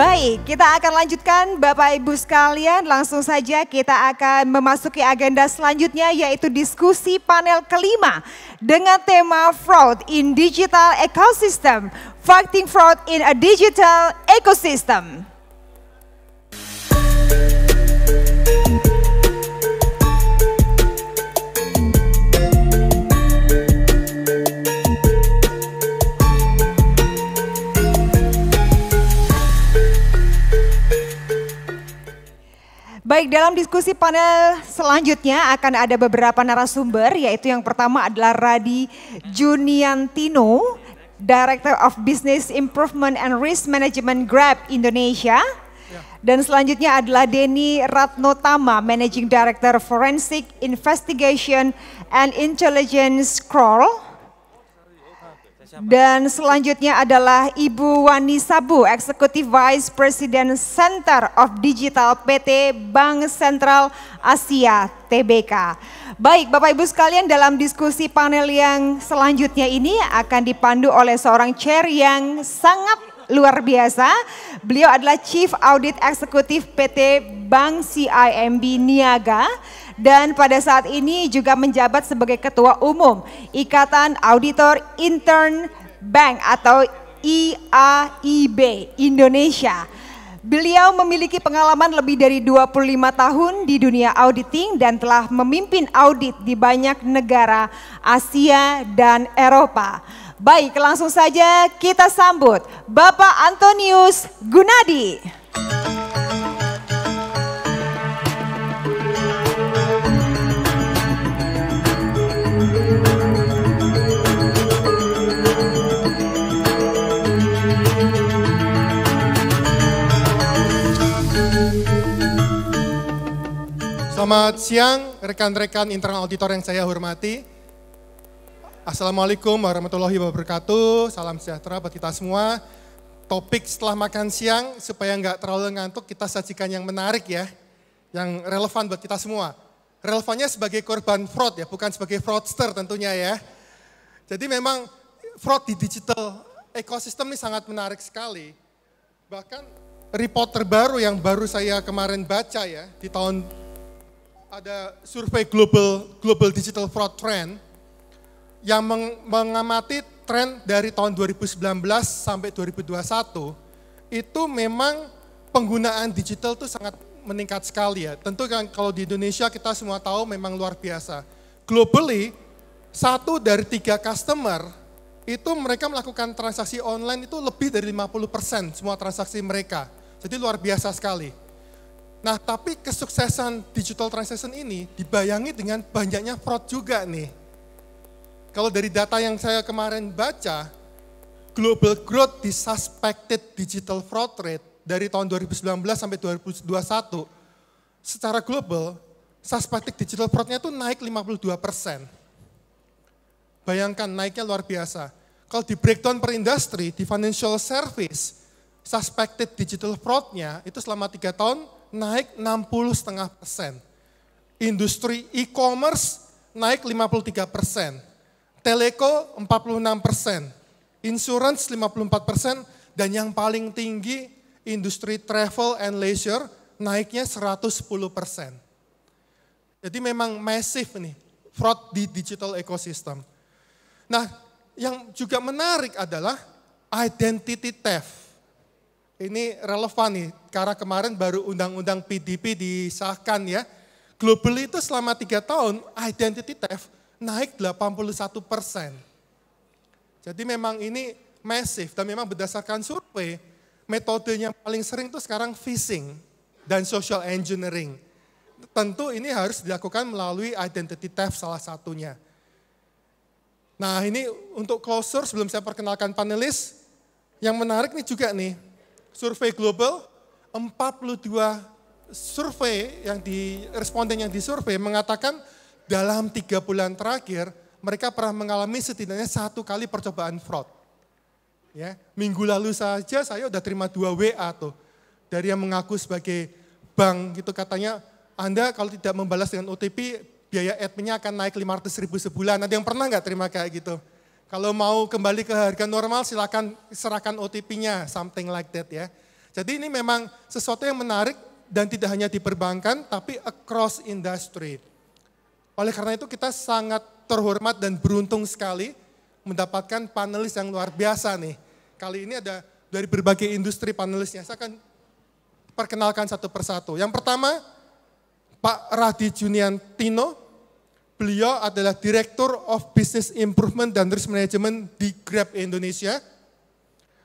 Baik, kita akan lanjutkan Bapak Ibu sekalian. Langsung saja kita akan memasuki agenda selanjutnya yaitu diskusi panel kelima dengan tema Fraud in Digital Ecosystem, Fighting Fraud in a Digital Ecosystem. Baik, dalam diskusi panel selanjutnya akan ada beberapa narasumber, yaitu yang pertama adalah Radi Juniantino, Director of Business Improvement and Risk Management Grab Indonesia. Dan selanjutnya adalah Denny Ratnotama, Managing Director Forensic Investigation and Intelligence Crawl. Dan selanjutnya adalah Ibu Wani Sabu, Executive Vice President Center of Digital PT Bank Sentral Asia TBK. Baik Bapak Ibu sekalian dalam diskusi panel yang selanjutnya ini akan dipandu oleh seorang chair yang sangat luar biasa. Beliau adalah Chief Audit Executive PT Bank CIMB Niaga dan pada saat ini juga menjabat sebagai Ketua Umum Ikatan Auditor Intern Bank atau IAIB Indonesia. Beliau memiliki pengalaman lebih dari 25 tahun di dunia auditing dan telah memimpin audit di banyak negara Asia dan Eropa. Baik, langsung saja kita sambut Bapak Antonius Gunadi. Selamat siang rekan-rekan internal auditor yang saya hormati. Assalamualaikum warahmatullahi wabarakatuh. Salam sejahtera buat kita semua. Topik setelah makan siang supaya nggak terlalu ngantuk kita sajikan yang menarik ya. Yang relevan buat kita semua. Relevannya sebagai korban fraud ya, bukan sebagai fraudster tentunya ya. Jadi memang fraud di digital ekosistem ini sangat menarik sekali. Bahkan report terbaru yang baru saya kemarin baca ya di tahun ada survei global global digital fraud trend yang meng, mengamati tren dari tahun 2019 sampai 2021 itu memang penggunaan digital itu sangat meningkat sekali ya. Tentu kan kalau di Indonesia kita semua tahu memang luar biasa. Globally satu dari tiga customer itu mereka melakukan transaksi online itu lebih dari 50% semua transaksi mereka. Jadi luar biasa sekali. Nah, tapi kesuksesan digital transaction ini dibayangi dengan banyaknya fraud juga nih. Kalau dari data yang saya kemarin baca, global growth di suspected digital fraud rate dari tahun 2019 sampai 2021 secara global suspected digital fraudnya itu naik 52 persen. Bayangkan naiknya luar biasa. Kalau di breakdown per industri, di financial service, suspected digital fraudnya itu selama tiga tahun naik 60 setengah persen. Industri e-commerce naik 53 persen. Teleko 46 persen. Insurance 54 persen. Dan yang paling tinggi industri travel and leisure naiknya 110 persen. Jadi memang masif nih fraud di digital ecosystem. Nah, yang juga menarik adalah identity theft. Ini relevan nih, karena kemarin baru undang-undang PDP disahkan ya. Global itu selama tiga tahun, identity theft naik 81 persen. Jadi memang ini massive dan memang berdasarkan survei, metodenya paling sering itu sekarang phishing dan social engineering. Tentu ini harus dilakukan melalui identity theft salah satunya. Nah ini untuk closer sebelum saya perkenalkan panelis, yang menarik nih juga nih, survei global, 42 survei yang di responden yang disurvei mengatakan dalam tiga bulan terakhir mereka pernah mengalami setidaknya satu kali percobaan fraud. Ya, minggu lalu saja saya udah terima dua WA tuh dari yang mengaku sebagai bank gitu katanya Anda kalau tidak membalas dengan OTP biaya adminnya akan naik 500 ribu sebulan. Ada yang pernah nggak terima kayak gitu? Kalau mau kembali ke harga normal silakan serahkan OTP-nya, something like that ya. Jadi ini memang sesuatu yang menarik dan tidak hanya di perbankan tapi across industry. Oleh karena itu kita sangat terhormat dan beruntung sekali mendapatkan panelis yang luar biasa nih. Kali ini ada dari berbagai industri panelisnya. Saya akan perkenalkan satu persatu. Yang pertama Pak Radi Tino, Beliau adalah direktur of Business Improvement dan Risk Management di Grab Indonesia.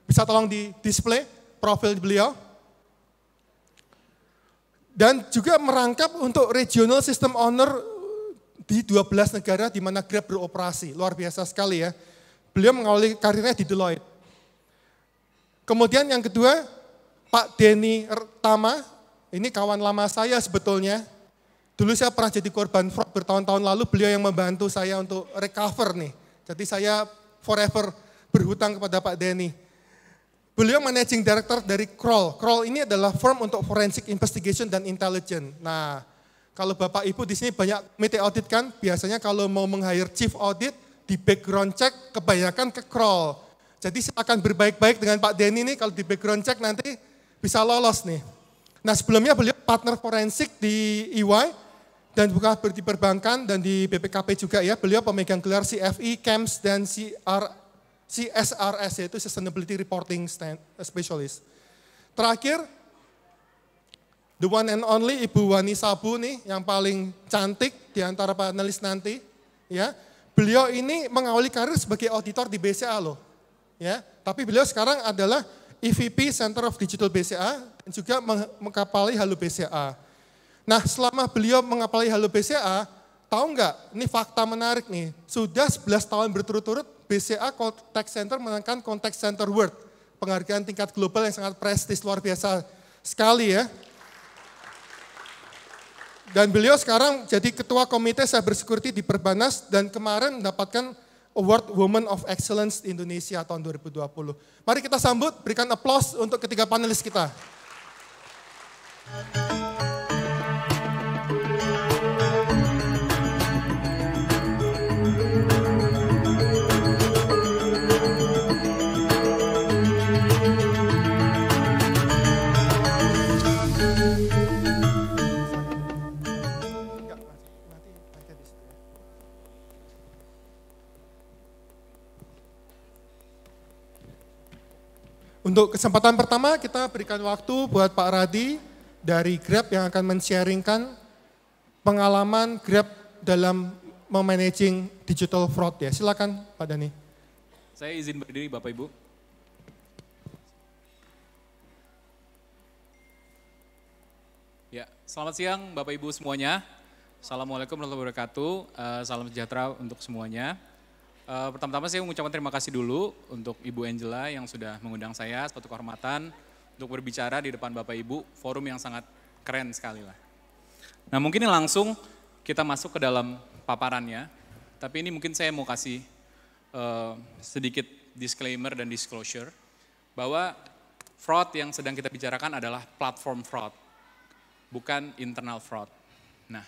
Bisa tolong di display profil beliau. Dan juga merangkap untuk Regional System Owner di 12 negara di mana Grab beroperasi. Luar biasa sekali ya. Beliau mengawali karirnya di Deloitte. Kemudian yang kedua, Pak Denny Tama, ini kawan lama saya sebetulnya, Dulu saya pernah jadi korban fraud bertahun-tahun lalu, beliau yang membantu saya untuk recover nih. Jadi saya forever berhutang kepada Pak Denny. Beliau managing director dari Kroll. Kroll ini adalah firm untuk forensic investigation dan intelligence. Nah, kalau Bapak Ibu di sini banyak meeting audit kan, biasanya kalau mau meng-hire chief audit, di background check kebanyakan ke Kroll. Jadi saya akan berbaik-baik dengan Pak Denny nih kalau di background check nanti bisa lolos nih. Nah sebelumnya beliau partner forensik di EY, dan juga di perbankan dan di BPKP juga ya. Beliau pemegang gelar CFE, CAMS dan CR, CSRS yaitu Sustainability Reporting eh, Specialist. Terakhir, the one and only Ibu Wani Sabu nih yang paling cantik di antara panelis nanti ya. Beliau ini mengawali karir sebagai auditor di BCA loh. Ya, tapi beliau sekarang adalah EVP Center of Digital BCA dan juga mengkapali Halu BCA. Nah selama beliau mengapalai Halo BCA, tahu nggak, ini fakta menarik nih, sudah 11 tahun berturut-turut BCA Contact Center menangkan Contact Center World, penghargaan tingkat global yang sangat prestis, luar biasa sekali ya. Dan beliau sekarang jadi ketua komite cyber security di Perbanas dan kemarin mendapatkan Award Woman of Excellence Indonesia tahun 2020. Mari kita sambut, berikan aplaus untuk ketiga panelis kita. Thank you. Untuk kesempatan pertama kita berikan waktu buat Pak Radi dari Grab yang akan men-sharingkan pengalaman Grab dalam memanaging digital fraud ya. Silakan Pak Dani. Saya izin berdiri Bapak Ibu. Ya, selamat siang Bapak Ibu semuanya. Assalamualaikum warahmatullahi wabarakatuh. Uh, salam sejahtera untuk semuanya. Uh, pertama-tama saya mengucapkan terima kasih dulu untuk Ibu Angela yang sudah mengundang saya suatu kehormatan untuk berbicara di depan Bapak Ibu, forum yang sangat keren sekali lah. Nah mungkin langsung kita masuk ke dalam paparannya, tapi ini mungkin saya mau kasih uh, sedikit disclaimer dan disclosure bahwa fraud yang sedang kita bicarakan adalah platform fraud, bukan internal fraud. Nah,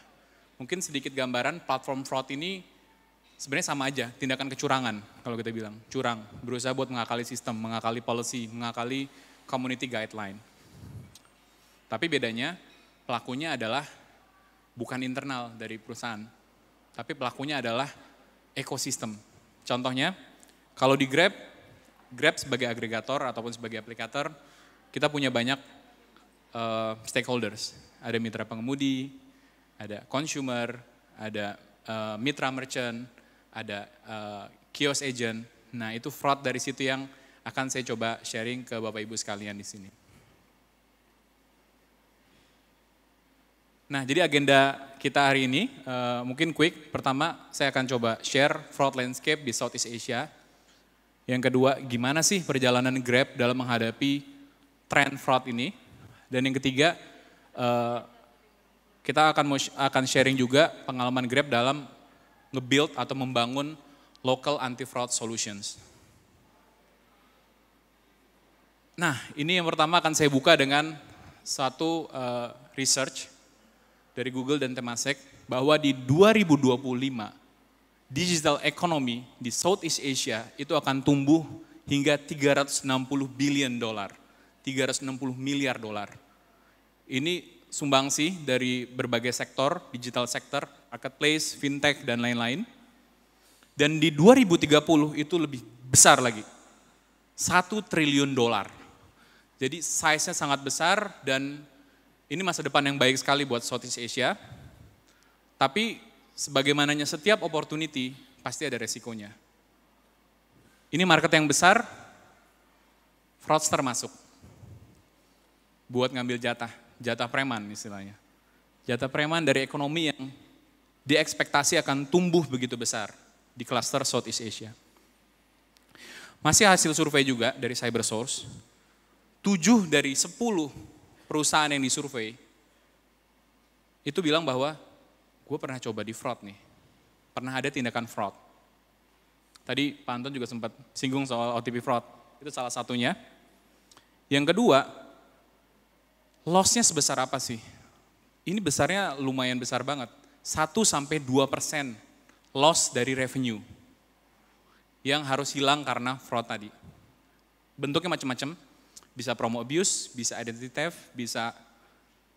mungkin sedikit gambaran platform fraud ini sebenarnya sama aja, tindakan kecurangan kalau kita bilang, curang, berusaha buat mengakali sistem, mengakali policy, mengakali community guideline. Tapi bedanya pelakunya adalah bukan internal dari perusahaan, tapi pelakunya adalah ekosistem. Contohnya, kalau di Grab, Grab sebagai agregator ataupun sebagai aplikator, kita punya banyak uh, stakeholders. Ada mitra pengemudi, ada consumer, ada uh, mitra merchant, ada uh, kiosk agent. Nah, itu fraud dari situ yang akan saya coba sharing ke Bapak Ibu sekalian di sini. Nah, jadi agenda kita hari ini uh, mungkin quick. Pertama, saya akan coba share fraud landscape di Southeast Asia. Yang kedua, gimana sih perjalanan Grab dalam menghadapi trend fraud ini? Dan yang ketiga, uh, kita akan akan sharing juga pengalaman Grab dalam nge-build atau membangun local anti-fraud solutions. Nah, ini yang pertama akan saya buka dengan satu uh, research dari Google dan Temasek bahwa di 2025 digital economy di Southeast Asia itu akan tumbuh hingga 360 billion dolar, 360 miliar dolar. Ini sumbangsi dari berbagai sektor, digital sektor, marketplace, fintech, dan lain-lain. Dan di 2030 itu lebih besar lagi. satu triliun dolar. Jadi size-nya sangat besar dan ini masa depan yang baik sekali buat Southeast Asia. Tapi sebagaimananya setiap opportunity pasti ada resikonya. Ini market yang besar, fraudster masuk. Buat ngambil jatah, jatah preman istilahnya. Jatah preman dari ekonomi yang ekspektasi akan tumbuh begitu besar di klaster Southeast Asia. Masih hasil survei juga dari Cybersource, 7 dari 10 perusahaan yang disurvei itu bilang bahwa gue pernah coba di fraud nih, pernah ada tindakan fraud. Tadi Pak Anton juga sempat singgung soal OTP fraud, itu salah satunya. Yang kedua, lossnya sebesar apa sih? Ini besarnya lumayan besar banget. 1 sampai 2 persen loss dari revenue yang harus hilang karena fraud tadi. Bentuknya macam-macam, bisa promo abuse, bisa identity theft, bisa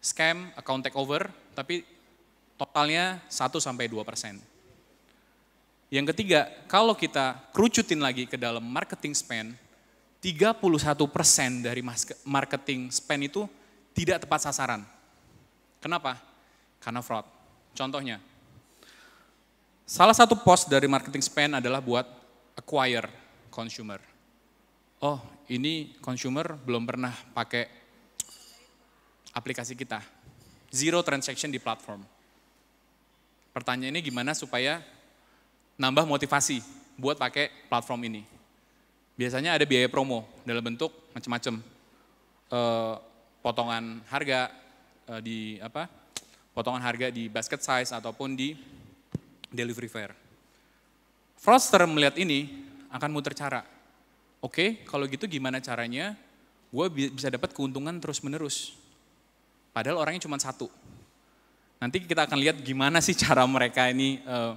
scam, account takeover, tapi totalnya 1 sampai 2 persen. Yang ketiga, kalau kita kerucutin lagi ke dalam marketing spend, 31 persen dari marketing spend itu tidak tepat sasaran. Kenapa? Karena fraud. Contohnya, salah satu pos dari marketing spend adalah buat acquire consumer. Oh, ini consumer belum pernah pakai aplikasi kita. Zero transaction di platform. Pertanyaannya gimana supaya nambah motivasi buat pakai platform ini. Biasanya ada biaya promo dalam bentuk macam-macam. E, eh, potongan harga e, di apa potongan harga di basket size ataupun di delivery fare. Froster melihat ini akan muter cara. Oke, okay, kalau gitu gimana caranya gue bisa dapat keuntungan terus-menerus. Padahal orangnya cuma satu. Nanti kita akan lihat gimana sih cara mereka ini uh,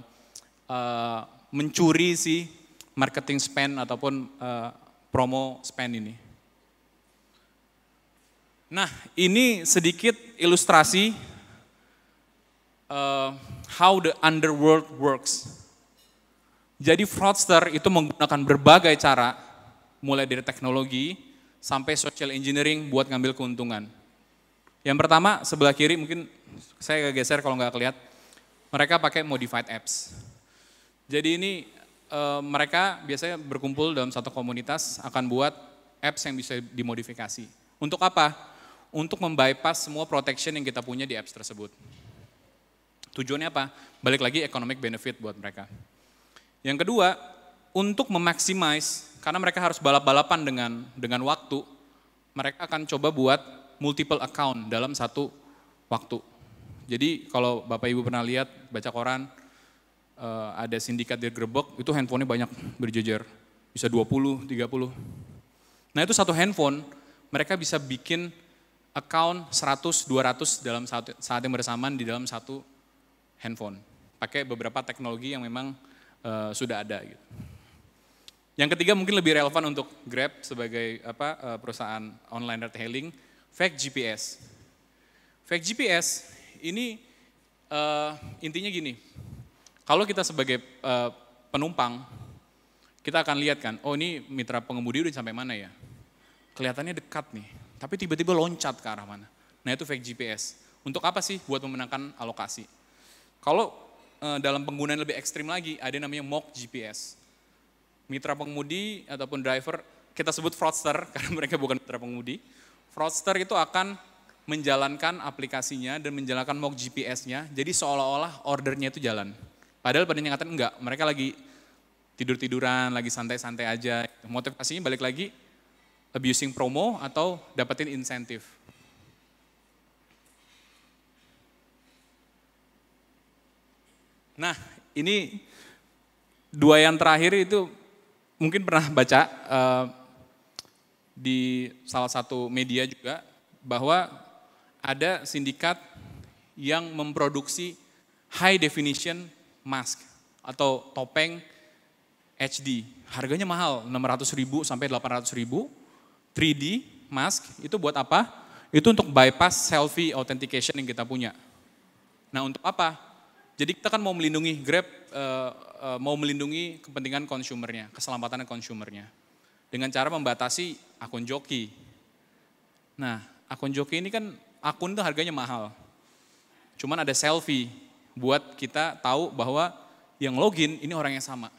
uh, mencuri si marketing spend ataupun uh, promo spend ini. Nah, ini sedikit ilustrasi uh, how the underworld works. Jadi fraudster itu menggunakan berbagai cara, mulai dari teknologi sampai social engineering buat ngambil keuntungan. Yang pertama sebelah kiri mungkin saya agak geser kalau nggak kelihat, Mereka pakai modified apps. Jadi ini e, mereka biasanya berkumpul dalam satu komunitas akan buat apps yang bisa dimodifikasi. Untuk apa? Untuk membypass semua protection yang kita punya di apps tersebut. Tujuannya apa? Balik lagi economic benefit buat mereka. Yang kedua, untuk memaksimais karena mereka harus balap-balapan dengan dengan waktu, mereka akan coba buat multiple account dalam satu waktu. Jadi kalau Bapak Ibu pernah lihat baca koran eh, ada sindikat di Grebek, itu handphonenya banyak berjejer. Bisa 20, 30. Nah, itu satu handphone mereka bisa bikin account 100, 200 dalam saat, saat yang bersamaan di dalam satu handphone. Pakai beberapa teknologi yang memang uh, sudah ada. Gitu. Yang ketiga mungkin lebih relevan untuk Grab sebagai apa uh, perusahaan online retailing, fake GPS. Fake GPS ini uh, intinya gini, kalau kita sebagai uh, penumpang, kita akan lihat kan, oh ini mitra pengemudi udah sampai mana ya? Kelihatannya dekat nih, tapi tiba-tiba loncat ke arah mana? Nah itu fake GPS. Untuk apa sih? Buat memenangkan alokasi. Kalau uh, dalam penggunaan lebih ekstrim lagi, ada namanya mock GPS. Mitra pengemudi ataupun driver, kita sebut fraudster karena mereka bukan mitra pengemudi. Fraudster itu akan menjalankan aplikasinya dan menjalankan mock GPS-nya, jadi seolah-olah ordernya itu jalan. Padahal pada nyatakan enggak, mereka lagi tidur-tiduran, lagi santai-santai aja. Motivasinya balik lagi, abusing promo atau dapetin insentif. Nah, ini dua yang terakhir itu mungkin pernah baca uh, di salah satu media juga bahwa ada sindikat yang memproduksi high definition mask atau topeng HD. Harganya mahal, 600 ribu sampai 800 ribu. 3D mask itu buat apa? Itu untuk bypass selfie authentication yang kita punya. Nah untuk apa? Jadi kita kan mau melindungi Grab, uh, uh, mau melindungi kepentingan konsumernya, keselamatan konsumernya. Dengan cara membatasi akun joki. Nah, akun joki ini kan akun itu harganya mahal. Cuman ada selfie buat kita tahu bahwa yang login ini orang yang sama.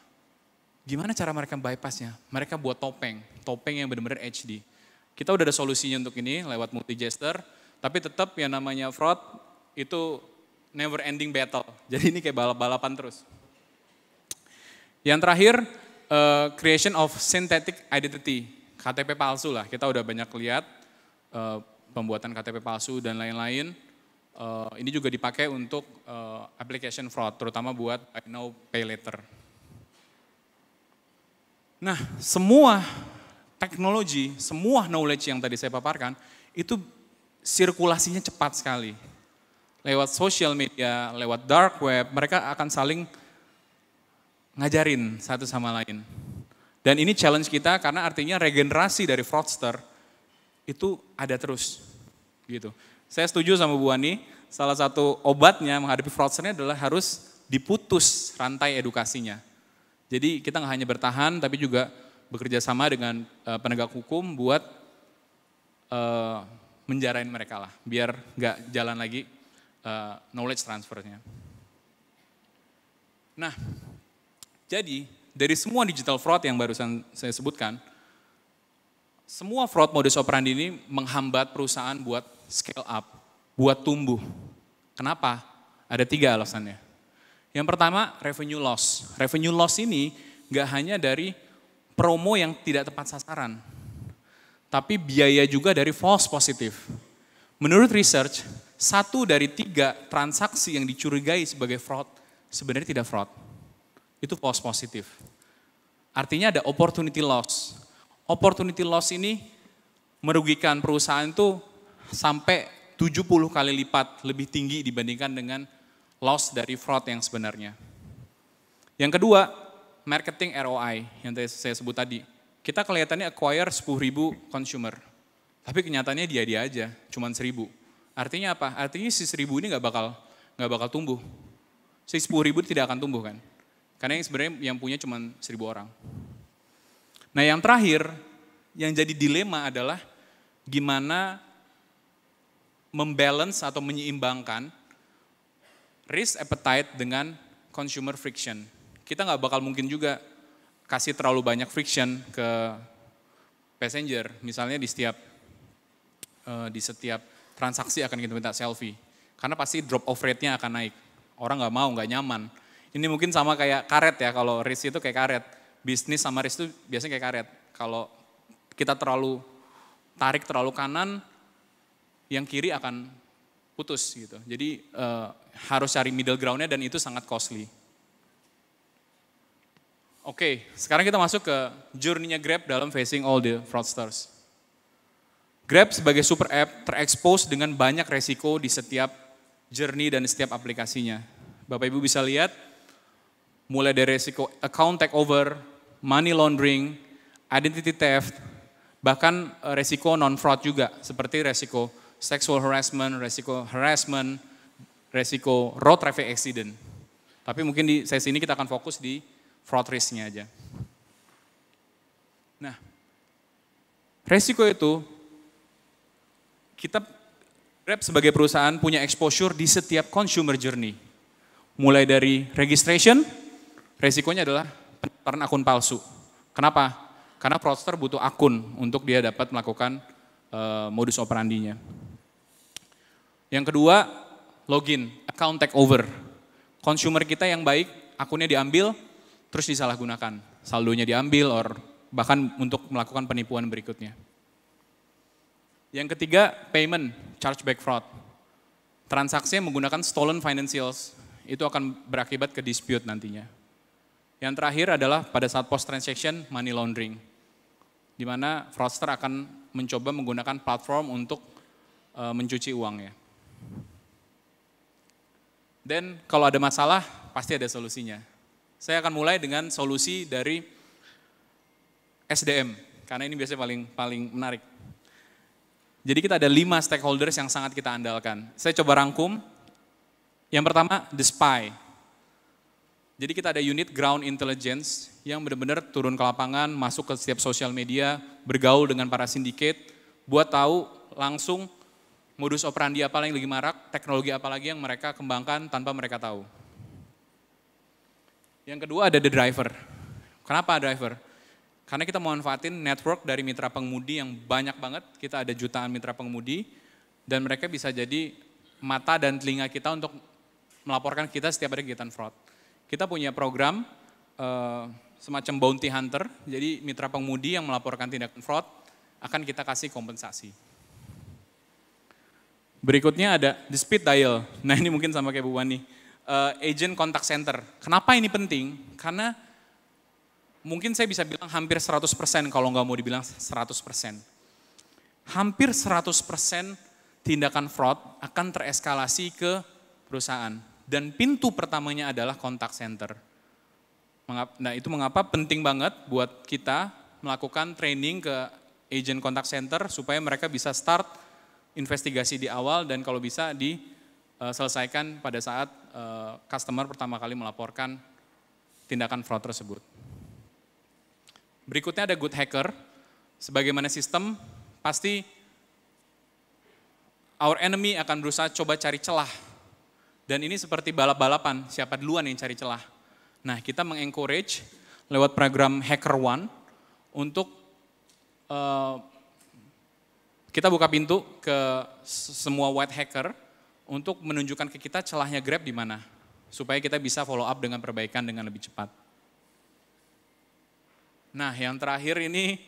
Gimana cara mereka bypassnya? Mereka buat topeng, topeng yang benar-benar HD. Kita udah ada solusinya untuk ini lewat multi gesture, tapi tetap yang namanya fraud itu never ending battle. Jadi ini kayak balap-balapan terus. Yang terakhir, uh, creation of synthetic identity. KTP palsu lah, kita udah banyak lihat uh, pembuatan KTP palsu dan lain-lain. Uh, ini juga dipakai untuk uh, application fraud, terutama buat I know pay later. Nah, semua teknologi, semua knowledge yang tadi saya paparkan, itu sirkulasinya cepat sekali lewat social media, lewat dark web, mereka akan saling ngajarin satu sama lain. Dan ini challenge kita karena artinya regenerasi dari fraudster itu ada terus. Gitu. Saya setuju sama Bu Ani, salah satu obatnya menghadapi fraudsternya adalah harus diputus rantai edukasinya. Jadi kita nggak hanya bertahan, tapi juga bekerja sama dengan uh, penegak hukum buat uh, menjarain mereka lah, biar nggak jalan lagi Eh, knowledge transfernya. Nah, jadi dari semua digital fraud yang barusan saya sebutkan, semua fraud modus operandi ini menghambat perusahaan buat scale up, buat tumbuh. Kenapa? Ada tiga alasannya. Yang pertama, revenue loss. Revenue loss ini nggak hanya dari promo yang tidak tepat sasaran, tapi biaya juga dari false positive. Menurut research, satu dari tiga transaksi yang dicurigai sebagai fraud sebenarnya tidak fraud. Itu false positif. Artinya ada opportunity loss. Opportunity loss ini merugikan perusahaan itu sampai 70 kali lipat lebih tinggi dibandingkan dengan loss dari fraud yang sebenarnya. Yang kedua, marketing ROI yang saya sebut tadi. Kita kelihatannya acquire 10.000 consumer, tapi kenyataannya dia-dia aja, cuman 1.000 Artinya apa? Artinya si seribu ini nggak bakal nggak bakal tumbuh. Si sepuluh ribu tidak akan tumbuh kan? Karena yang sebenarnya yang punya cuma seribu orang. Nah yang terakhir, yang jadi dilema adalah gimana membalance atau menyeimbangkan risk appetite dengan consumer friction. Kita nggak bakal mungkin juga kasih terlalu banyak friction ke passenger, misalnya di setiap eh, di setiap transaksi akan kita minta selfie. Karena pasti drop off rate-nya akan naik. Orang nggak mau, nggak nyaman. Ini mungkin sama kayak karet ya, kalau risk itu kayak karet. Bisnis sama risk itu biasanya kayak karet. Kalau kita terlalu tarik terlalu kanan, yang kiri akan putus gitu. Jadi uh, harus cari middle ground-nya dan itu sangat costly. Oke, sekarang kita masuk ke journey-nya Grab dalam facing all the fraudsters. Grab sebagai super app terekspos dengan banyak resiko di setiap journey dan setiap aplikasinya. Bapak Ibu bisa lihat, mulai dari resiko account takeover, money laundering, identity theft, bahkan eh, resiko non-fraud juga, seperti resiko sexual harassment, resiko harassment, resiko road traffic accident. Tapi mungkin di sesi ini kita akan fokus di fraud risk-nya aja. Nah, resiko itu kita Grab sebagai perusahaan punya exposure di setiap consumer journey. Mulai dari registration, resikonya adalah pendaftaran akun palsu. Kenapa? Karena fraudster butuh akun untuk dia dapat melakukan uh, modus operandinya. Yang kedua, login, account takeover. Consumer kita yang baik, akunnya diambil, terus disalahgunakan. Saldonya diambil, or bahkan untuk melakukan penipuan berikutnya. Yang ketiga, payment, chargeback fraud. Transaksi yang menggunakan stolen financials, itu akan berakibat ke dispute nantinya. Yang terakhir adalah pada saat post transaction money laundering, di mana fraudster akan mencoba menggunakan platform untuk uh, mencuci uangnya. Dan kalau ada masalah, pasti ada solusinya. Saya akan mulai dengan solusi dari SDM, karena ini biasanya paling paling menarik. Jadi kita ada lima stakeholders yang sangat kita andalkan. Saya coba rangkum. Yang pertama, the spy. Jadi kita ada unit ground intelligence yang benar-benar turun ke lapangan, masuk ke setiap sosial media, bergaul dengan para sindiket, buat tahu langsung modus operandi apa yang lagi marak, teknologi apa lagi yang mereka kembangkan tanpa mereka tahu. Yang kedua ada the driver. Kenapa driver? Karena kita manfaatin network dari mitra pengemudi yang banyak banget, kita ada jutaan mitra pengemudi, dan mereka bisa jadi mata dan telinga kita untuk melaporkan kita setiap ada kegiatan fraud. Kita punya program uh, semacam bounty hunter, jadi mitra pengemudi yang melaporkan tindakan fraud akan kita kasih kompensasi. Berikutnya ada the speed dial. Nah ini mungkin sama kayak Bu Wani. Uh, agent contact center. Kenapa ini penting? Karena mungkin saya bisa bilang hampir 100% kalau nggak mau dibilang 100%. Hampir 100% tindakan fraud akan tereskalasi ke perusahaan. Dan pintu pertamanya adalah kontak center. Nah itu mengapa penting banget buat kita melakukan training ke agent kontak center supaya mereka bisa start investigasi di awal dan kalau bisa diselesaikan eh, pada saat eh, customer pertama kali melaporkan tindakan fraud tersebut. Berikutnya ada good hacker. Sebagaimana sistem, pasti our enemy akan berusaha coba cari celah. Dan ini seperti balap-balapan, siapa duluan yang cari celah. Nah, kita mengencourage lewat program Hacker One untuk uh, kita buka pintu ke semua white hacker untuk menunjukkan ke kita celahnya Grab di mana supaya kita bisa follow up dengan perbaikan dengan lebih cepat. Nah, yang terakhir ini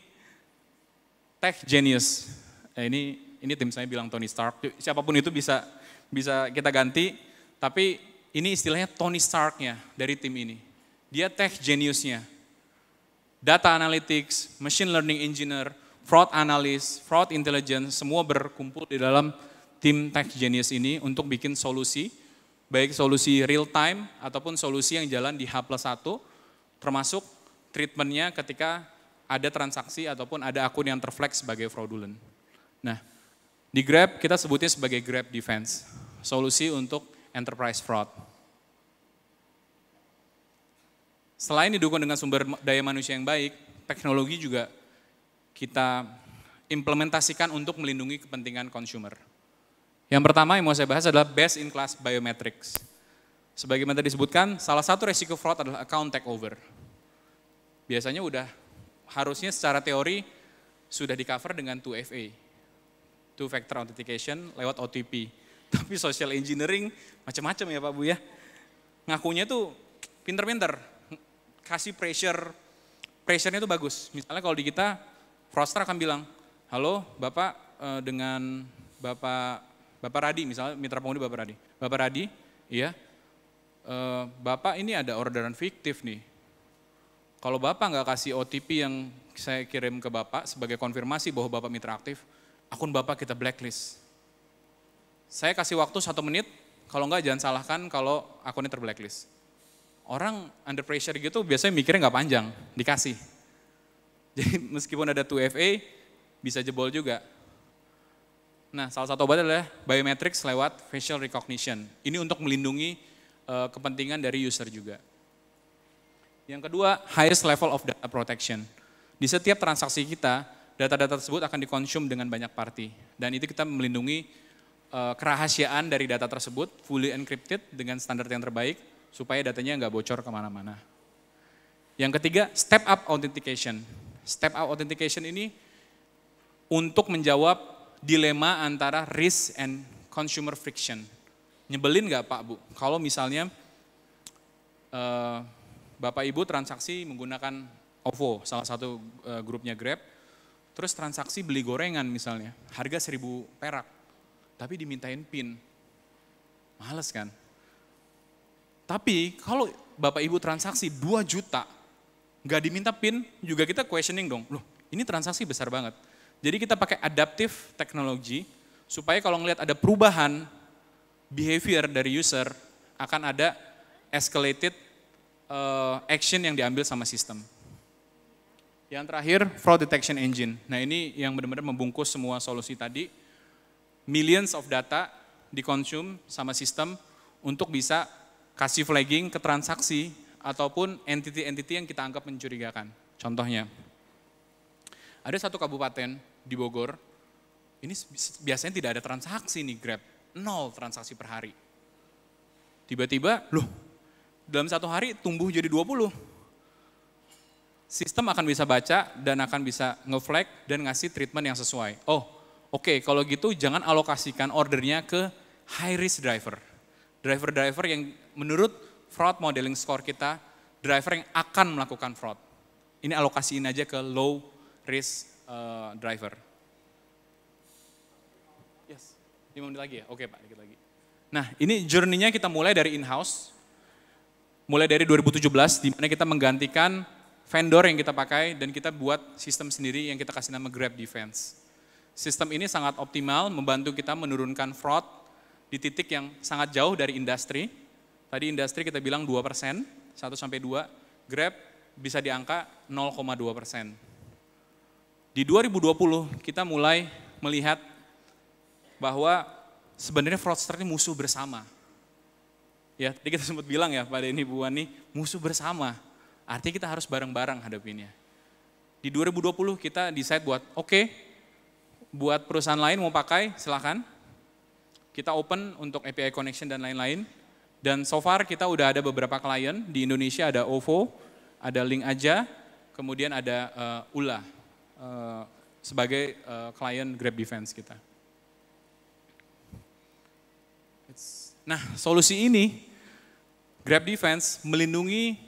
tech genius. Nah, ini ini tim saya bilang Tony Stark. Siapapun itu bisa bisa kita ganti, tapi ini istilahnya Tony Starknya dari tim ini. Dia tech geniusnya. Data analytics, machine learning engineer, fraud analyst, fraud intelligence, semua berkumpul di dalam tim tech genius ini untuk bikin solusi, baik solusi real time ataupun solusi yang jalan di H plus 1, termasuk treatmentnya ketika ada transaksi ataupun ada akun yang terflex sebagai fraudulent. Nah, di Grab kita sebutnya sebagai Grab Defense, solusi untuk enterprise fraud. Selain didukung dengan sumber daya manusia yang baik, teknologi juga kita implementasikan untuk melindungi kepentingan consumer. Yang pertama yang mau saya bahas adalah best in class biometrics. Sebagaimana disebutkan, salah satu risiko fraud adalah account takeover biasanya udah harusnya secara teori sudah di cover dengan 2FA, two factor authentication lewat OTP. Tapi social engineering macam-macam ya Pak Bu ya. Ngakunya tuh pinter-pinter, kasih pressure, pressurenya tuh bagus. Misalnya kalau di kita, fraudster akan bilang, halo Bapak eh, dengan Bapak Bapak Radi, misalnya mitra Pengundi Bapak Radi. Bapak Radi, iya, eh, Bapak ini ada orderan fiktif nih, kalau Bapak nggak kasih OTP yang saya kirim ke Bapak sebagai konfirmasi bahwa Bapak mitra aktif, akun Bapak kita blacklist. Saya kasih waktu satu menit, kalau nggak jangan salahkan kalau akunnya terblacklist. Orang under pressure gitu biasanya mikirnya nggak panjang, dikasih. Jadi meskipun ada 2FA, bisa jebol juga. Nah, salah satu obat adalah biometrics lewat facial recognition. Ini untuk melindungi uh, kepentingan dari user juga. Yang kedua, highest level of data protection. Di setiap transaksi kita, data-data tersebut akan dikonsum dengan banyak party. Dan itu kita melindungi uh, kerahasiaan dari data tersebut, fully encrypted dengan standar yang terbaik, supaya datanya nggak bocor kemana-mana. Yang ketiga, step up authentication. Step up authentication ini untuk menjawab dilema antara risk and consumer friction. Nyebelin nggak Pak Bu? Kalau misalnya uh, Bapak Ibu transaksi menggunakan OVO, salah satu e, grupnya Grab. Terus transaksi beli gorengan misalnya, harga seribu perak, tapi dimintain PIN. Males kan? Tapi kalau Bapak Ibu transaksi 2 juta, nggak diminta PIN, juga kita questioning dong. Loh, ini transaksi besar banget. Jadi kita pakai adaptif teknologi supaya kalau ngelihat ada perubahan behavior dari user, akan ada escalated uh, action yang diambil sama sistem. Yang terakhir, fraud detection engine. Nah ini yang benar-benar membungkus semua solusi tadi. Millions of data dikonsum sama sistem untuk bisa kasih flagging ke transaksi ataupun entity-entity yang kita anggap mencurigakan. Contohnya, ada satu kabupaten di Bogor, ini biasanya tidak ada transaksi nih Grab, nol transaksi per hari. Tiba-tiba, loh dalam satu hari tumbuh jadi 20. Sistem akan bisa baca dan akan bisa nge ngeflag dan ngasih treatment yang sesuai. Oh, oke okay, kalau gitu jangan alokasikan ordernya ke high risk driver. Driver-driver yang menurut fraud modeling score kita, driver yang akan melakukan fraud. Ini alokasiin aja ke low risk uh, driver. Yes, 5 menit lagi ya? Oke okay, Pak, dikit lagi. Nah, ini journey-nya kita mulai dari in-house, mulai dari 2017 di mana kita menggantikan vendor yang kita pakai dan kita buat sistem sendiri yang kita kasih nama Grab Defense. Sistem ini sangat optimal membantu kita menurunkan fraud di titik yang sangat jauh dari industri. Tadi industri kita bilang 2 persen, 1 sampai 2, Grab bisa di angka 0,2 persen. Di 2020 kita mulai melihat bahwa sebenarnya fraudster ini musuh bersama Ya, tadi kita sempat bilang ya pada ini Bu Wani, musuh bersama. Artinya kita harus bareng-bareng hadapinnya. Di 2020 kita decide buat oke, okay, buat perusahaan lain mau pakai silahkan. Kita open untuk API connection dan lain-lain. Dan so far kita udah ada beberapa klien di Indonesia ada OVO, ada Link aja, kemudian ada uh, Ula uh, sebagai uh, Grab Defense kita. nah solusi ini Grab Defense melindungi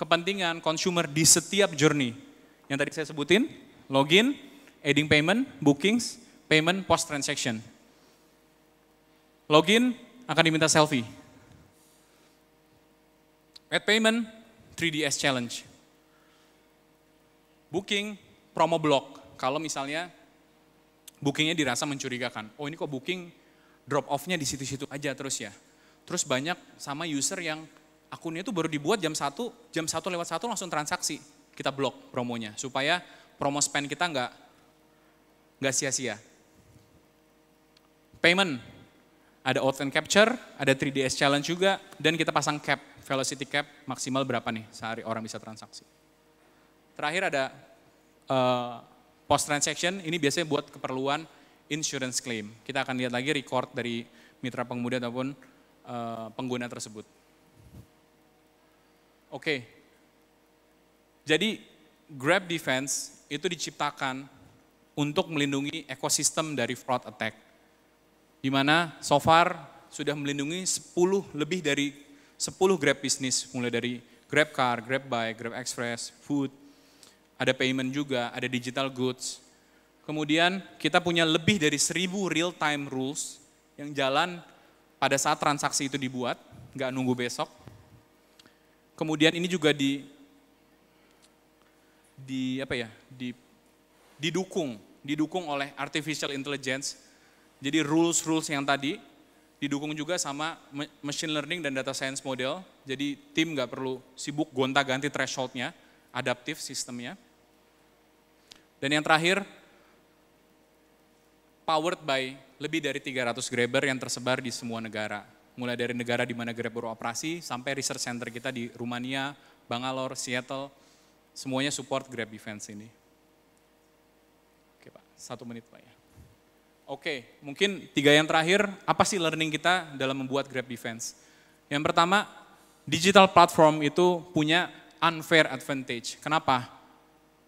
kepentingan consumer di setiap journey. Yang tadi saya sebutin, login, adding payment, bookings, payment post transaction. Login akan diminta selfie. Add payment 3DS challenge. Booking promo block. Kalau misalnya bookingnya dirasa mencurigakan. Oh ini kok booking drop off-nya di situ-situ aja terus ya. Terus banyak sama user yang akunnya itu baru dibuat jam 1, jam 1 lewat 1 langsung transaksi. Kita blok promonya supaya promo spend kita nggak nggak sia-sia. Payment, ada auth and capture, ada 3DS challenge juga, dan kita pasang cap, velocity cap maksimal berapa nih sehari orang bisa transaksi. Terakhir ada uh, eh, post transaction, ini biasanya buat keperluan insurance claim. Kita akan lihat lagi record dari mitra pengemudi ataupun uh, pengguna tersebut. Oke. Jadi grab defense itu diciptakan untuk melindungi ekosistem dari fraud attack. Di mana so far sudah melindungi 10 lebih dari 10 grab bisnis mulai dari Grab Car, Grab Bike, Grab Express, Food, ada payment juga, ada digital goods. Kemudian kita punya lebih dari 1000 real time rules yang jalan pada saat transaksi itu dibuat, nggak nunggu besok. Kemudian ini juga di di apa ya? di didukung, didukung oleh artificial intelligence. Jadi rules-rules yang tadi didukung juga sama machine learning dan data science model. Jadi tim nggak perlu sibuk gonta-ganti thresholdnya, adaptif sistemnya. Dan yang terakhir, powered by lebih dari 300 grabber yang tersebar di semua negara mulai dari negara di mana Grab beroperasi sampai research center kita di Rumania, Bangalore, Seattle, semuanya support Grab defense ini. Oke Pak, satu menit Pak ya. Oke, mungkin tiga yang terakhir, apa sih learning kita dalam membuat Grab defense? Yang pertama, digital platform itu punya unfair advantage. Kenapa?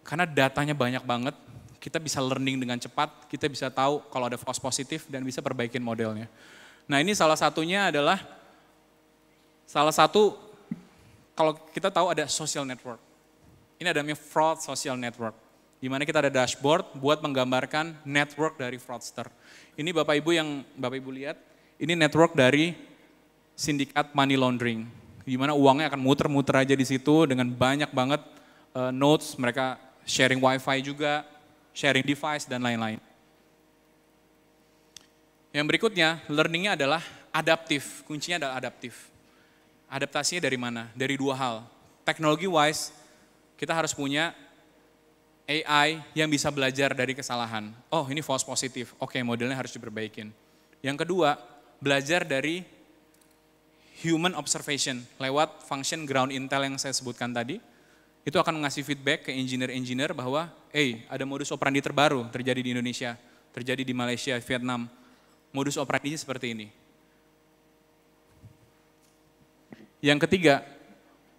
Karena datanya banyak banget, kita bisa learning dengan cepat, kita bisa tahu kalau ada false positif dan bisa perbaikin modelnya. Nah ini salah satunya adalah salah satu kalau kita tahu ada social network. Ini ada namanya fraud social network. Di mana kita ada dashboard buat menggambarkan network dari fraudster. Ini Bapak Ibu yang Bapak Ibu lihat, ini network dari sindikat money laundering. Di mana uangnya akan muter-muter aja di situ dengan banyak banget uh, notes, mereka sharing wifi juga, sharing device dan lain-lain. Yang berikutnya, learningnya adalah adaptif. Kuncinya adalah adaptif. Adaptasinya dari mana? Dari dua hal. Teknologi wise, kita harus punya AI yang bisa belajar dari kesalahan. Oh, ini false positif. Oke, modelnya harus diperbaikin. Yang kedua, belajar dari human observation lewat function ground intel yang saya sebutkan tadi. Itu akan ngasih feedback ke engineer-engineer bahwa, eh, hey, ada modus operandi terbaru terjadi di Indonesia, terjadi di Malaysia, Vietnam modus operandinya seperti ini. Yang ketiga,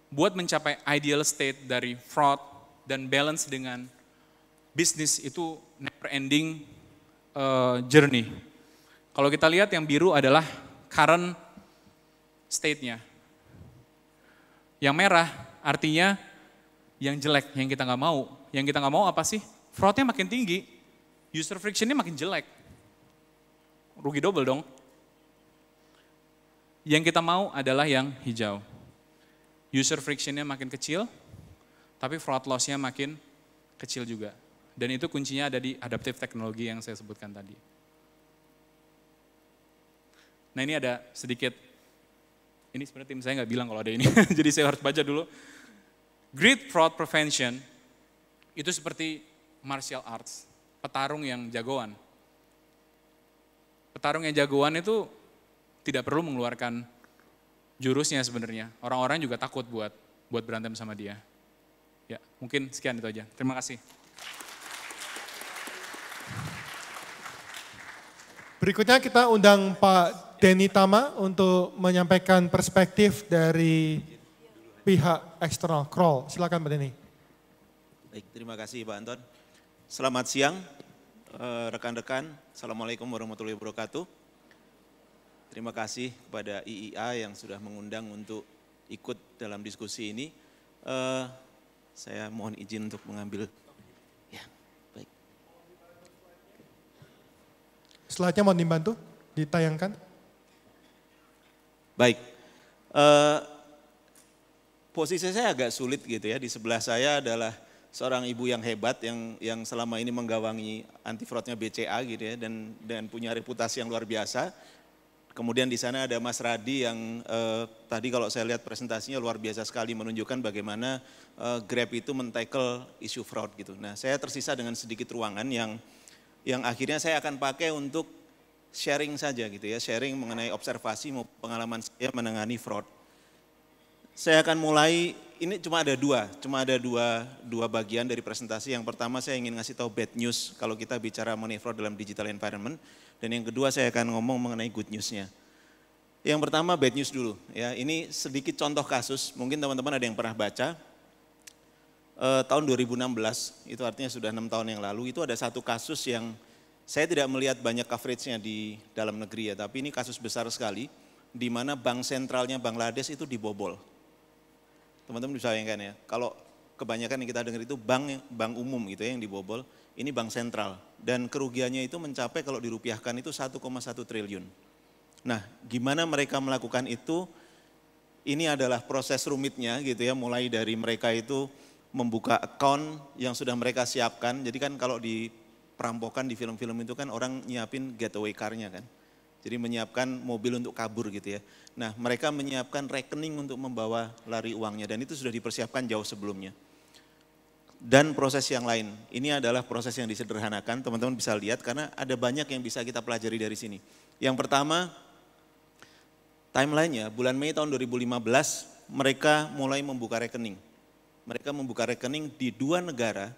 buat mencapai ideal state dari fraud dan balance dengan bisnis itu never ending uh, journey. Kalau kita lihat yang biru adalah current state-nya. Yang merah artinya yang jelek, yang kita nggak mau. Yang kita nggak mau apa sih? Fraudnya makin tinggi, user friction-nya makin jelek rugi double dong. Yang kita mau adalah yang hijau. User frictionnya makin kecil, tapi fraud lossnya makin kecil juga. Dan itu kuncinya ada di adaptive teknologi yang saya sebutkan tadi. Nah ini ada sedikit, ini sebenarnya tim saya nggak bilang kalau ada ini, jadi saya harus baca dulu. Great fraud prevention itu seperti martial arts, petarung yang jagoan Petarung yang jagoan itu tidak perlu mengeluarkan jurusnya sebenarnya. Orang-orang juga takut buat buat berantem sama dia. Ya, mungkin sekian itu aja. Terima kasih. Berikutnya kita undang Pak Denny Tama untuk menyampaikan perspektif dari pihak eksternal Kroll. Silakan Pak Denny. Baik, terima kasih Pak Anton. Selamat siang. Eh, rekan-rekan. Assalamualaikum warahmatullahi wabarakatuh. Terima kasih kepada IIA yang sudah mengundang untuk ikut dalam diskusi ini. Uh, saya mohon izin untuk mengambil. Ya, baik. Selanjutnya mohon dibantu, ditayangkan. Baik. Uh, posisi saya agak sulit gitu ya. Di sebelah saya adalah seorang ibu yang hebat yang yang selama ini menggawangi anti fraudnya BCA gitu ya dan dan punya reputasi yang luar biasa. Kemudian di sana ada Mas Radi yang eh, tadi kalau saya lihat presentasinya luar biasa sekali menunjukkan bagaimana eh, Grab itu mentackle isu fraud gitu. Nah, saya tersisa dengan sedikit ruangan yang yang akhirnya saya akan pakai untuk sharing saja gitu ya, sharing mengenai observasi pengalaman saya menangani fraud. Saya akan mulai ini cuma ada dua, cuma ada dua, dua bagian dari presentasi. Yang pertama saya ingin ngasih tahu bad news kalau kita bicara money fraud dalam digital environment. Dan yang kedua saya akan ngomong mengenai good newsnya. Yang pertama bad news dulu. Ya, ini sedikit contoh kasus. Mungkin teman-teman ada yang pernah baca. Eh, tahun 2016 itu artinya sudah enam tahun yang lalu. Itu ada satu kasus yang saya tidak melihat banyak coveragenya di dalam negeri ya. Tapi ini kasus besar sekali di mana bank sentralnya Bangladesh itu dibobol teman-teman bisa bayangkan ya, kalau kebanyakan yang kita dengar itu bank bank umum gitu ya yang dibobol, ini bank sentral dan kerugiannya itu mencapai kalau dirupiahkan itu 1,1 triliun. Nah, gimana mereka melakukan itu? Ini adalah proses rumitnya gitu ya, mulai dari mereka itu membuka account yang sudah mereka siapkan. Jadi kan kalau di perampokan di film-film itu kan orang nyiapin getaway car-nya kan. Jadi menyiapkan mobil untuk kabur gitu ya. Nah mereka menyiapkan rekening untuk membawa lari uangnya dan itu sudah dipersiapkan jauh sebelumnya. Dan proses yang lain, ini adalah proses yang disederhanakan, teman-teman bisa lihat karena ada banyak yang bisa kita pelajari dari sini. Yang pertama, timelinenya bulan Mei tahun 2015 mereka mulai membuka rekening. Mereka membuka rekening di dua negara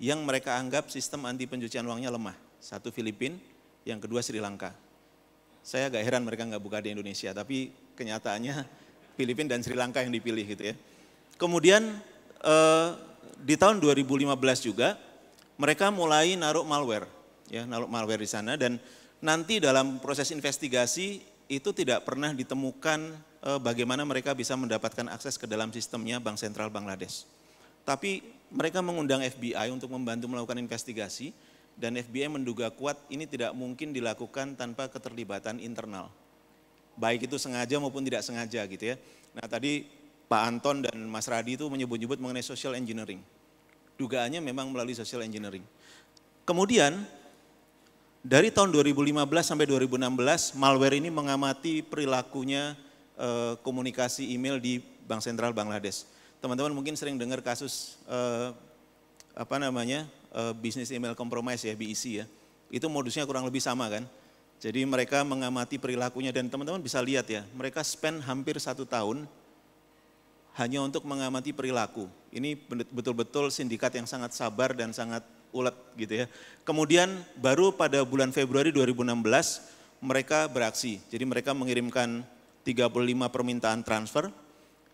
yang mereka anggap sistem anti pencucian uangnya lemah. Satu Filipina, yang kedua Sri Lanka. Saya agak heran mereka nggak buka di Indonesia, tapi kenyataannya Filipina dan Sri Lanka yang dipilih gitu ya. Kemudian eh, di tahun 2015 juga mereka mulai naruh malware, ya naruh malware di sana dan nanti dalam proses investigasi itu tidak pernah ditemukan eh, bagaimana mereka bisa mendapatkan akses ke dalam sistemnya Bank Sentral Bangladesh. Tapi mereka mengundang FBI untuk membantu melakukan investigasi dan FBI menduga kuat ini tidak mungkin dilakukan tanpa keterlibatan internal. Baik itu sengaja maupun tidak sengaja gitu ya. Nah tadi Pak Anton dan Mas Radi itu menyebut-nyebut mengenai social engineering. Dugaannya memang melalui social engineering. Kemudian dari tahun 2015 sampai 2016 malware ini mengamati perilakunya eh, komunikasi email di Bank Sentral Bangladesh. Teman-teman mungkin sering dengar kasus eh, apa namanya uh, bisnis email compromise ya BEC ya. Itu modusnya kurang lebih sama kan. Jadi mereka mengamati perilakunya dan teman-teman bisa lihat ya, mereka spend hampir satu tahun hanya untuk mengamati perilaku. Ini betul-betul sindikat yang sangat sabar dan sangat ulet gitu ya. Kemudian baru pada bulan Februari 2016 mereka beraksi. Jadi mereka mengirimkan 35 permintaan transfer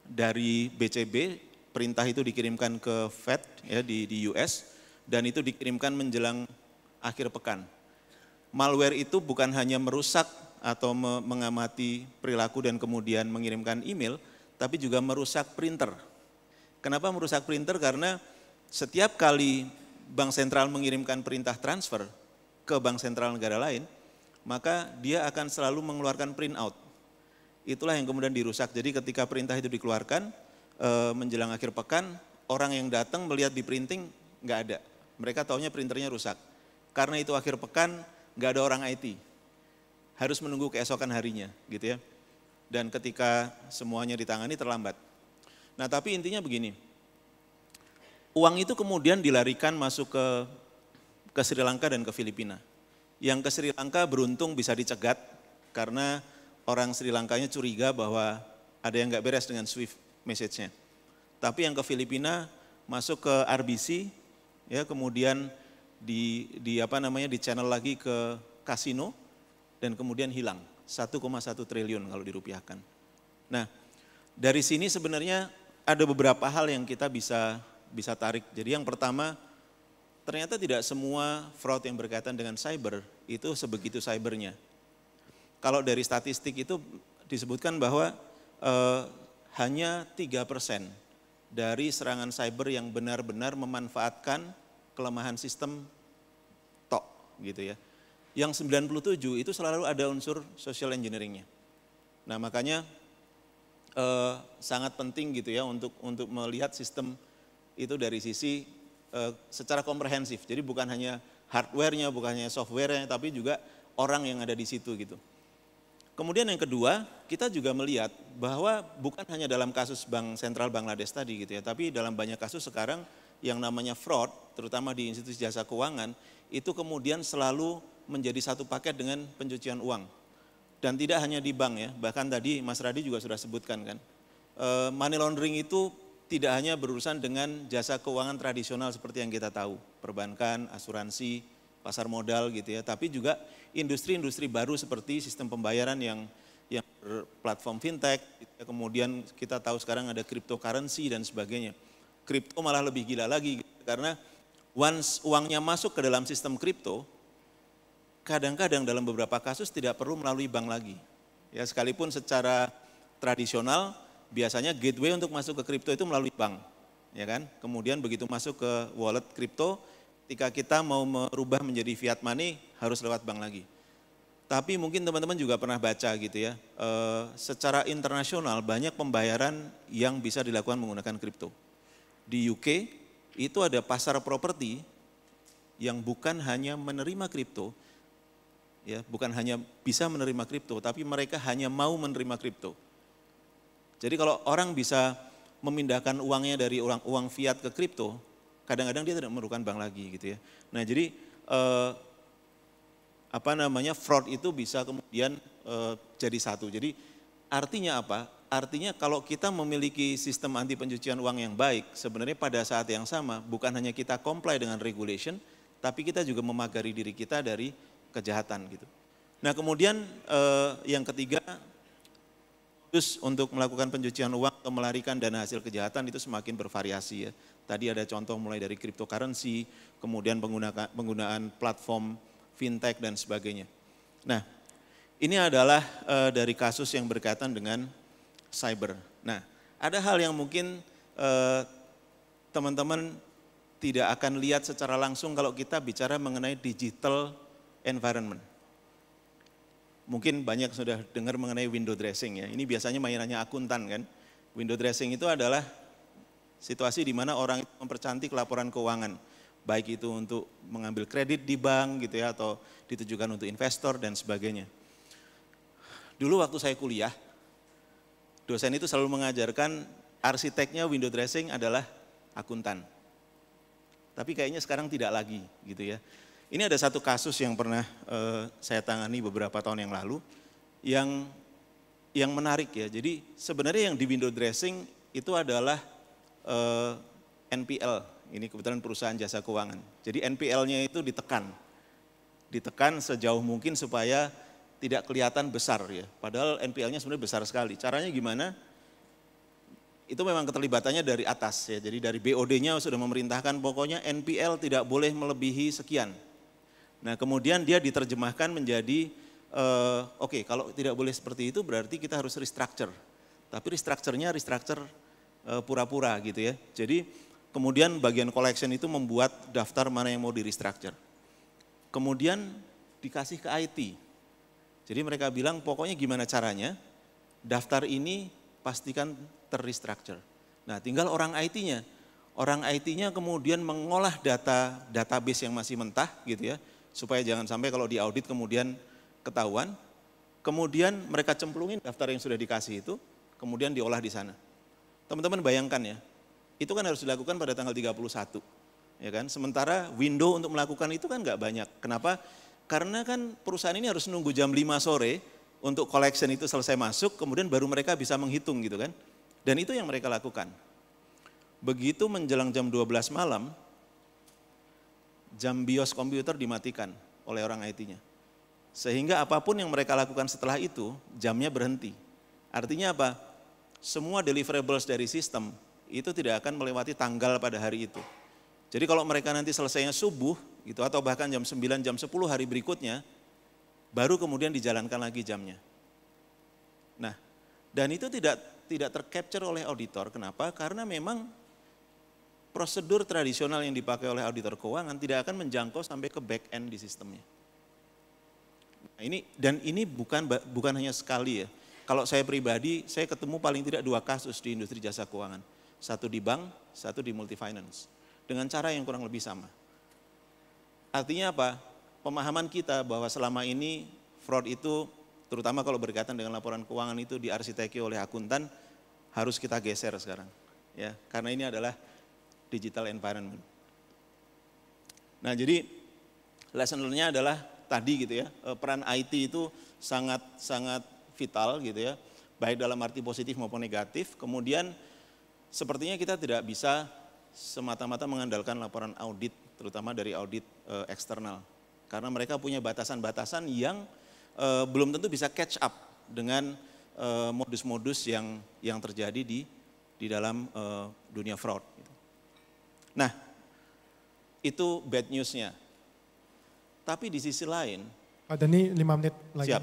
dari BCB, perintah itu dikirimkan ke Fed ya di, di US dan itu dikirimkan menjelang akhir pekan. Malware itu bukan hanya merusak atau mengamati perilaku dan kemudian mengirimkan email, tapi juga merusak printer. Kenapa merusak printer? Karena setiap kali bank sentral mengirimkan perintah transfer ke bank sentral negara lain, maka dia akan selalu mengeluarkan printout. Itulah yang kemudian dirusak. Jadi ketika perintah itu dikeluarkan eh, menjelang akhir pekan, orang yang datang melihat di printing nggak ada mereka taunya printernya rusak. Karena itu akhir pekan nggak ada orang IT. Harus menunggu keesokan harinya gitu ya. Dan ketika semuanya ditangani terlambat. Nah tapi intinya begini, uang itu kemudian dilarikan masuk ke ke Sri Lanka dan ke Filipina. Yang ke Sri Lanka beruntung bisa dicegat karena orang Sri Lankanya curiga bahwa ada yang nggak beres dengan Swift message-nya. Tapi yang ke Filipina masuk ke RBC ya kemudian di, di apa namanya di channel lagi ke kasino dan kemudian hilang 1,1 triliun kalau dirupiahkan. Nah, dari sini sebenarnya ada beberapa hal yang kita bisa bisa tarik. Jadi yang pertama ternyata tidak semua fraud yang berkaitan dengan cyber itu sebegitu cybernya. Kalau dari statistik itu disebutkan bahwa eh, hanya persen dari serangan cyber yang benar-benar memanfaatkan kelemahan sistem tok gitu ya. Yang 97 itu selalu ada unsur social engineeringnya. Nah makanya eh, sangat penting gitu ya untuk untuk melihat sistem itu dari sisi eh, secara komprehensif. Jadi bukan hanya hardware-nya, bukan hanya software-nya, tapi juga orang yang ada di situ gitu. Kemudian yang kedua, kita juga melihat bahwa bukan hanya dalam kasus Bank Sentral Bangladesh tadi gitu ya, tapi dalam banyak kasus sekarang yang namanya fraud, terutama di institusi jasa keuangan, itu kemudian selalu menjadi satu paket dengan pencucian uang. Dan tidak hanya di bank ya, bahkan tadi Mas Radi juga sudah sebutkan kan. Eh, money laundering itu tidak hanya berurusan dengan jasa keuangan tradisional seperti yang kita tahu, perbankan, asuransi, pasar modal gitu ya, tapi juga industri-industri baru seperti sistem pembayaran yang yang platform fintech, gitu ya. kemudian kita tahu sekarang ada cryptocurrency dan sebagainya. Kripto malah lebih gila lagi gitu, karena once uangnya masuk ke dalam sistem kripto, kadang-kadang dalam beberapa kasus tidak perlu melalui bank lagi. Ya sekalipun secara tradisional biasanya gateway untuk masuk ke kripto itu melalui bank, ya kan? Kemudian begitu masuk ke wallet kripto, ketika kita mau merubah menjadi fiat money harus lewat bank lagi. Tapi mungkin teman-teman juga pernah baca gitu ya, eh, secara internasional banyak pembayaran yang bisa dilakukan menggunakan kripto. Di UK itu ada pasar properti yang bukan hanya menerima kripto, ya bukan hanya bisa menerima kripto, tapi mereka hanya mau menerima kripto. Jadi kalau orang bisa memindahkan uangnya dari uang fiat ke kripto, kadang-kadang dia tidak memerlukan bank lagi gitu ya. Nah jadi eh, apa namanya fraud itu bisa kemudian eh, jadi satu. Jadi artinya apa? Artinya kalau kita memiliki sistem anti pencucian uang yang baik, sebenarnya pada saat yang sama bukan hanya kita comply dengan regulation, tapi kita juga memagari diri kita dari kejahatan gitu. Nah kemudian eh, yang ketiga modus untuk melakukan pencucian uang atau melarikan dana hasil kejahatan itu semakin bervariasi ya. Tadi ada contoh mulai dari cryptocurrency, kemudian penggunaan, penggunaan platform fintech dan sebagainya. Nah, ini adalah e, dari kasus yang berkaitan dengan cyber. Nah, ada hal yang mungkin eh, teman-teman tidak akan lihat secara langsung kalau kita bicara mengenai digital environment mungkin banyak sudah dengar mengenai window dressing ya. Ini biasanya mainannya akuntan kan. Window dressing itu adalah situasi di mana orang mempercantik laporan keuangan. Baik itu untuk mengambil kredit di bank gitu ya atau ditujukan untuk investor dan sebagainya. Dulu waktu saya kuliah, dosen itu selalu mengajarkan arsiteknya window dressing adalah akuntan. Tapi kayaknya sekarang tidak lagi gitu ya. Ini ada satu kasus yang pernah uh, saya tangani beberapa tahun yang lalu yang yang menarik ya. Jadi sebenarnya yang di window dressing itu adalah uh, eh, NPL. Ini kebetulan perusahaan jasa keuangan. Jadi NPL-nya itu ditekan. Ditekan sejauh mungkin supaya tidak kelihatan besar ya. Padahal NPL-nya sebenarnya besar sekali. Caranya gimana? itu memang keterlibatannya dari atas ya. Jadi dari BOD-nya sudah memerintahkan pokoknya NPL tidak boleh melebihi sekian. Nah kemudian dia diterjemahkan menjadi uh, oke okay, kalau tidak boleh seperti itu berarti kita harus restructure. Tapi restructure-nya restructure eh, pura-pura uh, gitu ya. Jadi kemudian bagian collection itu membuat daftar mana yang mau di restructure. Kemudian dikasih ke IT. Jadi mereka bilang pokoknya gimana caranya daftar ini pastikan terrestructure. Nah, tinggal orang IT-nya. Orang IT-nya kemudian mengolah data database yang masih mentah gitu ya supaya jangan sampai kalau diaudit kemudian ketahuan, kemudian mereka cemplungin daftar yang sudah dikasih itu, kemudian diolah di sana. Teman-teman bayangkan ya, itu kan harus dilakukan pada tanggal 31. Ya kan? Sementara window untuk melakukan itu kan nggak banyak. Kenapa? Karena kan perusahaan ini harus nunggu jam 5 sore untuk collection itu selesai masuk, kemudian baru mereka bisa menghitung gitu kan. Dan itu yang mereka lakukan. Begitu menjelang jam 12 malam, jam BIOS komputer dimatikan oleh orang IT-nya. Sehingga apapun yang mereka lakukan setelah itu, jamnya berhenti. Artinya apa? Semua deliverables dari sistem itu tidak akan melewati tanggal pada hari itu. Jadi kalau mereka nanti selesainya subuh gitu atau bahkan jam 9 jam 10 hari berikutnya baru kemudian dijalankan lagi jamnya. Nah, dan itu tidak tidak tercapture oleh auditor. Kenapa? Karena memang prosedur tradisional yang dipakai oleh auditor keuangan tidak akan menjangkau sampai ke back end di sistemnya. Nah, ini dan ini bukan bukan hanya sekali ya. Kalau saya pribadi, saya ketemu paling tidak dua kasus di industri jasa keuangan. Satu di bank, satu di multifinance. Dengan cara yang kurang lebih sama. Artinya apa? Pemahaman kita bahwa selama ini fraud itu terutama kalau berkaitan dengan laporan keuangan itu diarsiteki oleh akuntan harus kita geser sekarang. Ya, karena ini adalah digital environment. Nah jadi lesson learn-nya adalah tadi gitu ya, eh, peran IT itu sangat-sangat vital gitu ya, baik dalam arti positif maupun negatif. Kemudian sepertinya kita tidak bisa semata-mata mengandalkan laporan audit, terutama dari audit eh, eksternal. Karena mereka punya batasan-batasan yang eh, belum tentu bisa catch up dengan modus-modus yang yang terjadi di di dalam uh, dunia fraud. Nah, itu bad newsnya. Tapi di sisi lain, ada nih lima menit lagi. Siap.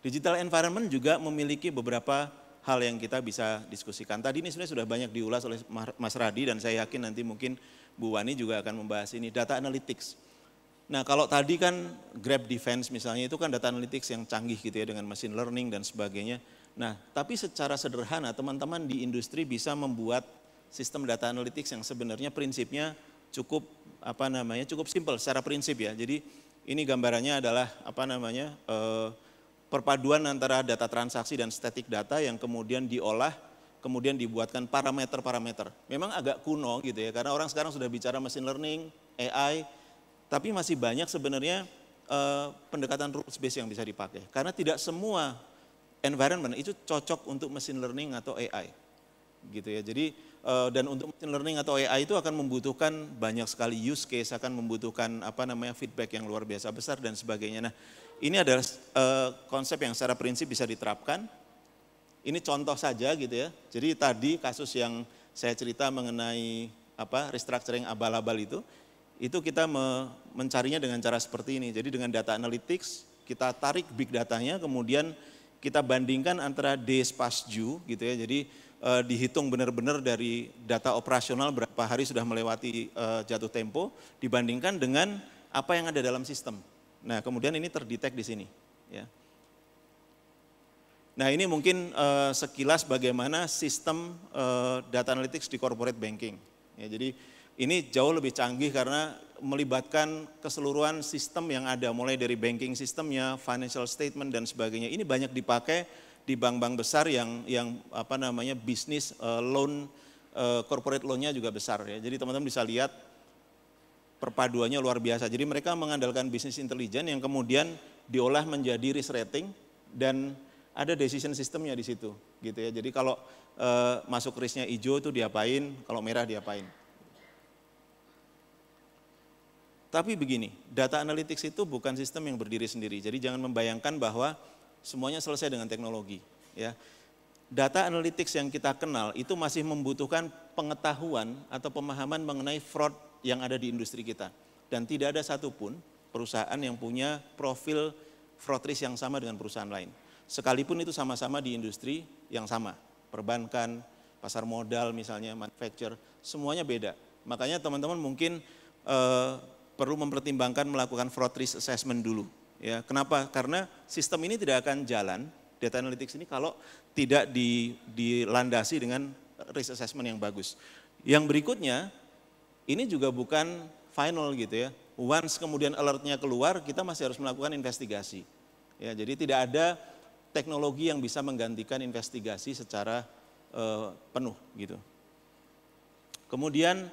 Digital environment juga memiliki beberapa hal yang kita bisa diskusikan. Tadi ini sebenarnya sudah banyak diulas oleh Mas Radi dan saya yakin nanti mungkin Bu Wani juga akan membahas ini data analytics. Nah kalau tadi kan Grab Defense misalnya itu kan data analytics yang canggih gitu ya dengan mesin learning dan sebagainya. Nah tapi secara sederhana teman-teman di industri bisa membuat sistem data analytics yang sebenarnya prinsipnya cukup apa namanya cukup simpel secara prinsip ya. Jadi ini gambarannya adalah apa namanya eh, perpaduan antara data transaksi dan static data yang kemudian diolah kemudian dibuatkan parameter-parameter. Memang agak kuno gitu ya karena orang sekarang sudah bicara machine learning, AI, tapi masih banyak sebenarnya eh, pendekatan rules based yang bisa dipakai karena tidak semua environment itu cocok untuk machine learning atau AI gitu ya. Jadi Eh, dan untuk machine learning atau AI itu akan membutuhkan banyak sekali use case, akan membutuhkan apa namanya feedback yang luar biasa besar dan sebagainya. Nah, ini adalah uh, konsep yang secara prinsip bisa diterapkan. Ini contoh saja gitu ya. Jadi tadi kasus yang saya cerita mengenai apa restructuring abal-abal itu, itu kita me mencarinya dengan cara seperti ini. Jadi dengan data analytics kita tarik big datanya, kemudian kita bandingkan antara days past due gitu ya. Jadi uh, dihitung benar-benar dari data operasional berapa hari sudah melewati uh, jatuh tempo dibandingkan dengan apa yang ada dalam sistem. Nah, kemudian ini terdetek di sini, ya. Nah, ini mungkin uh, sekilas bagaimana sistem uh, data analytics di corporate banking. Ya, jadi ini jauh lebih canggih karena melibatkan keseluruhan sistem yang ada mulai dari banking sistemnya, financial statement dan sebagainya. Ini banyak dipakai di bank-bank besar yang yang apa namanya bisnis uh, loan uh, corporate loan-nya juga besar ya. Jadi teman-teman bisa lihat perpaduannya luar biasa. Jadi mereka mengandalkan bisnis intelijen yang kemudian diolah menjadi risk rating dan ada decision systemnya di situ gitu ya. Jadi kalau uh, masuk risknya hijau itu diapain, kalau merah diapain. Tapi begini, data analytics itu bukan sistem yang berdiri sendiri. Jadi jangan membayangkan bahwa semuanya selesai dengan teknologi. Ya. Data analytics yang kita kenal itu masih membutuhkan pengetahuan atau pemahaman mengenai fraud yang ada di industri kita. Dan tidak ada satupun perusahaan yang punya profil fraud risk yang sama dengan perusahaan lain. Sekalipun itu sama-sama di industri yang sama, perbankan, pasar modal misalnya, manufacture, semuanya beda. Makanya teman-teman mungkin eh, perlu mempertimbangkan melakukan fraud risk assessment dulu Ya, kenapa? Karena sistem ini tidak akan jalan data analytics ini kalau tidak di, dilandasi dengan risk assessment yang bagus. Yang berikutnya ini juga bukan final gitu ya. Once kemudian alertnya keluar, kita masih harus melakukan investigasi. Ya, jadi tidak ada teknologi yang bisa menggantikan investigasi secara uh, penuh gitu. Kemudian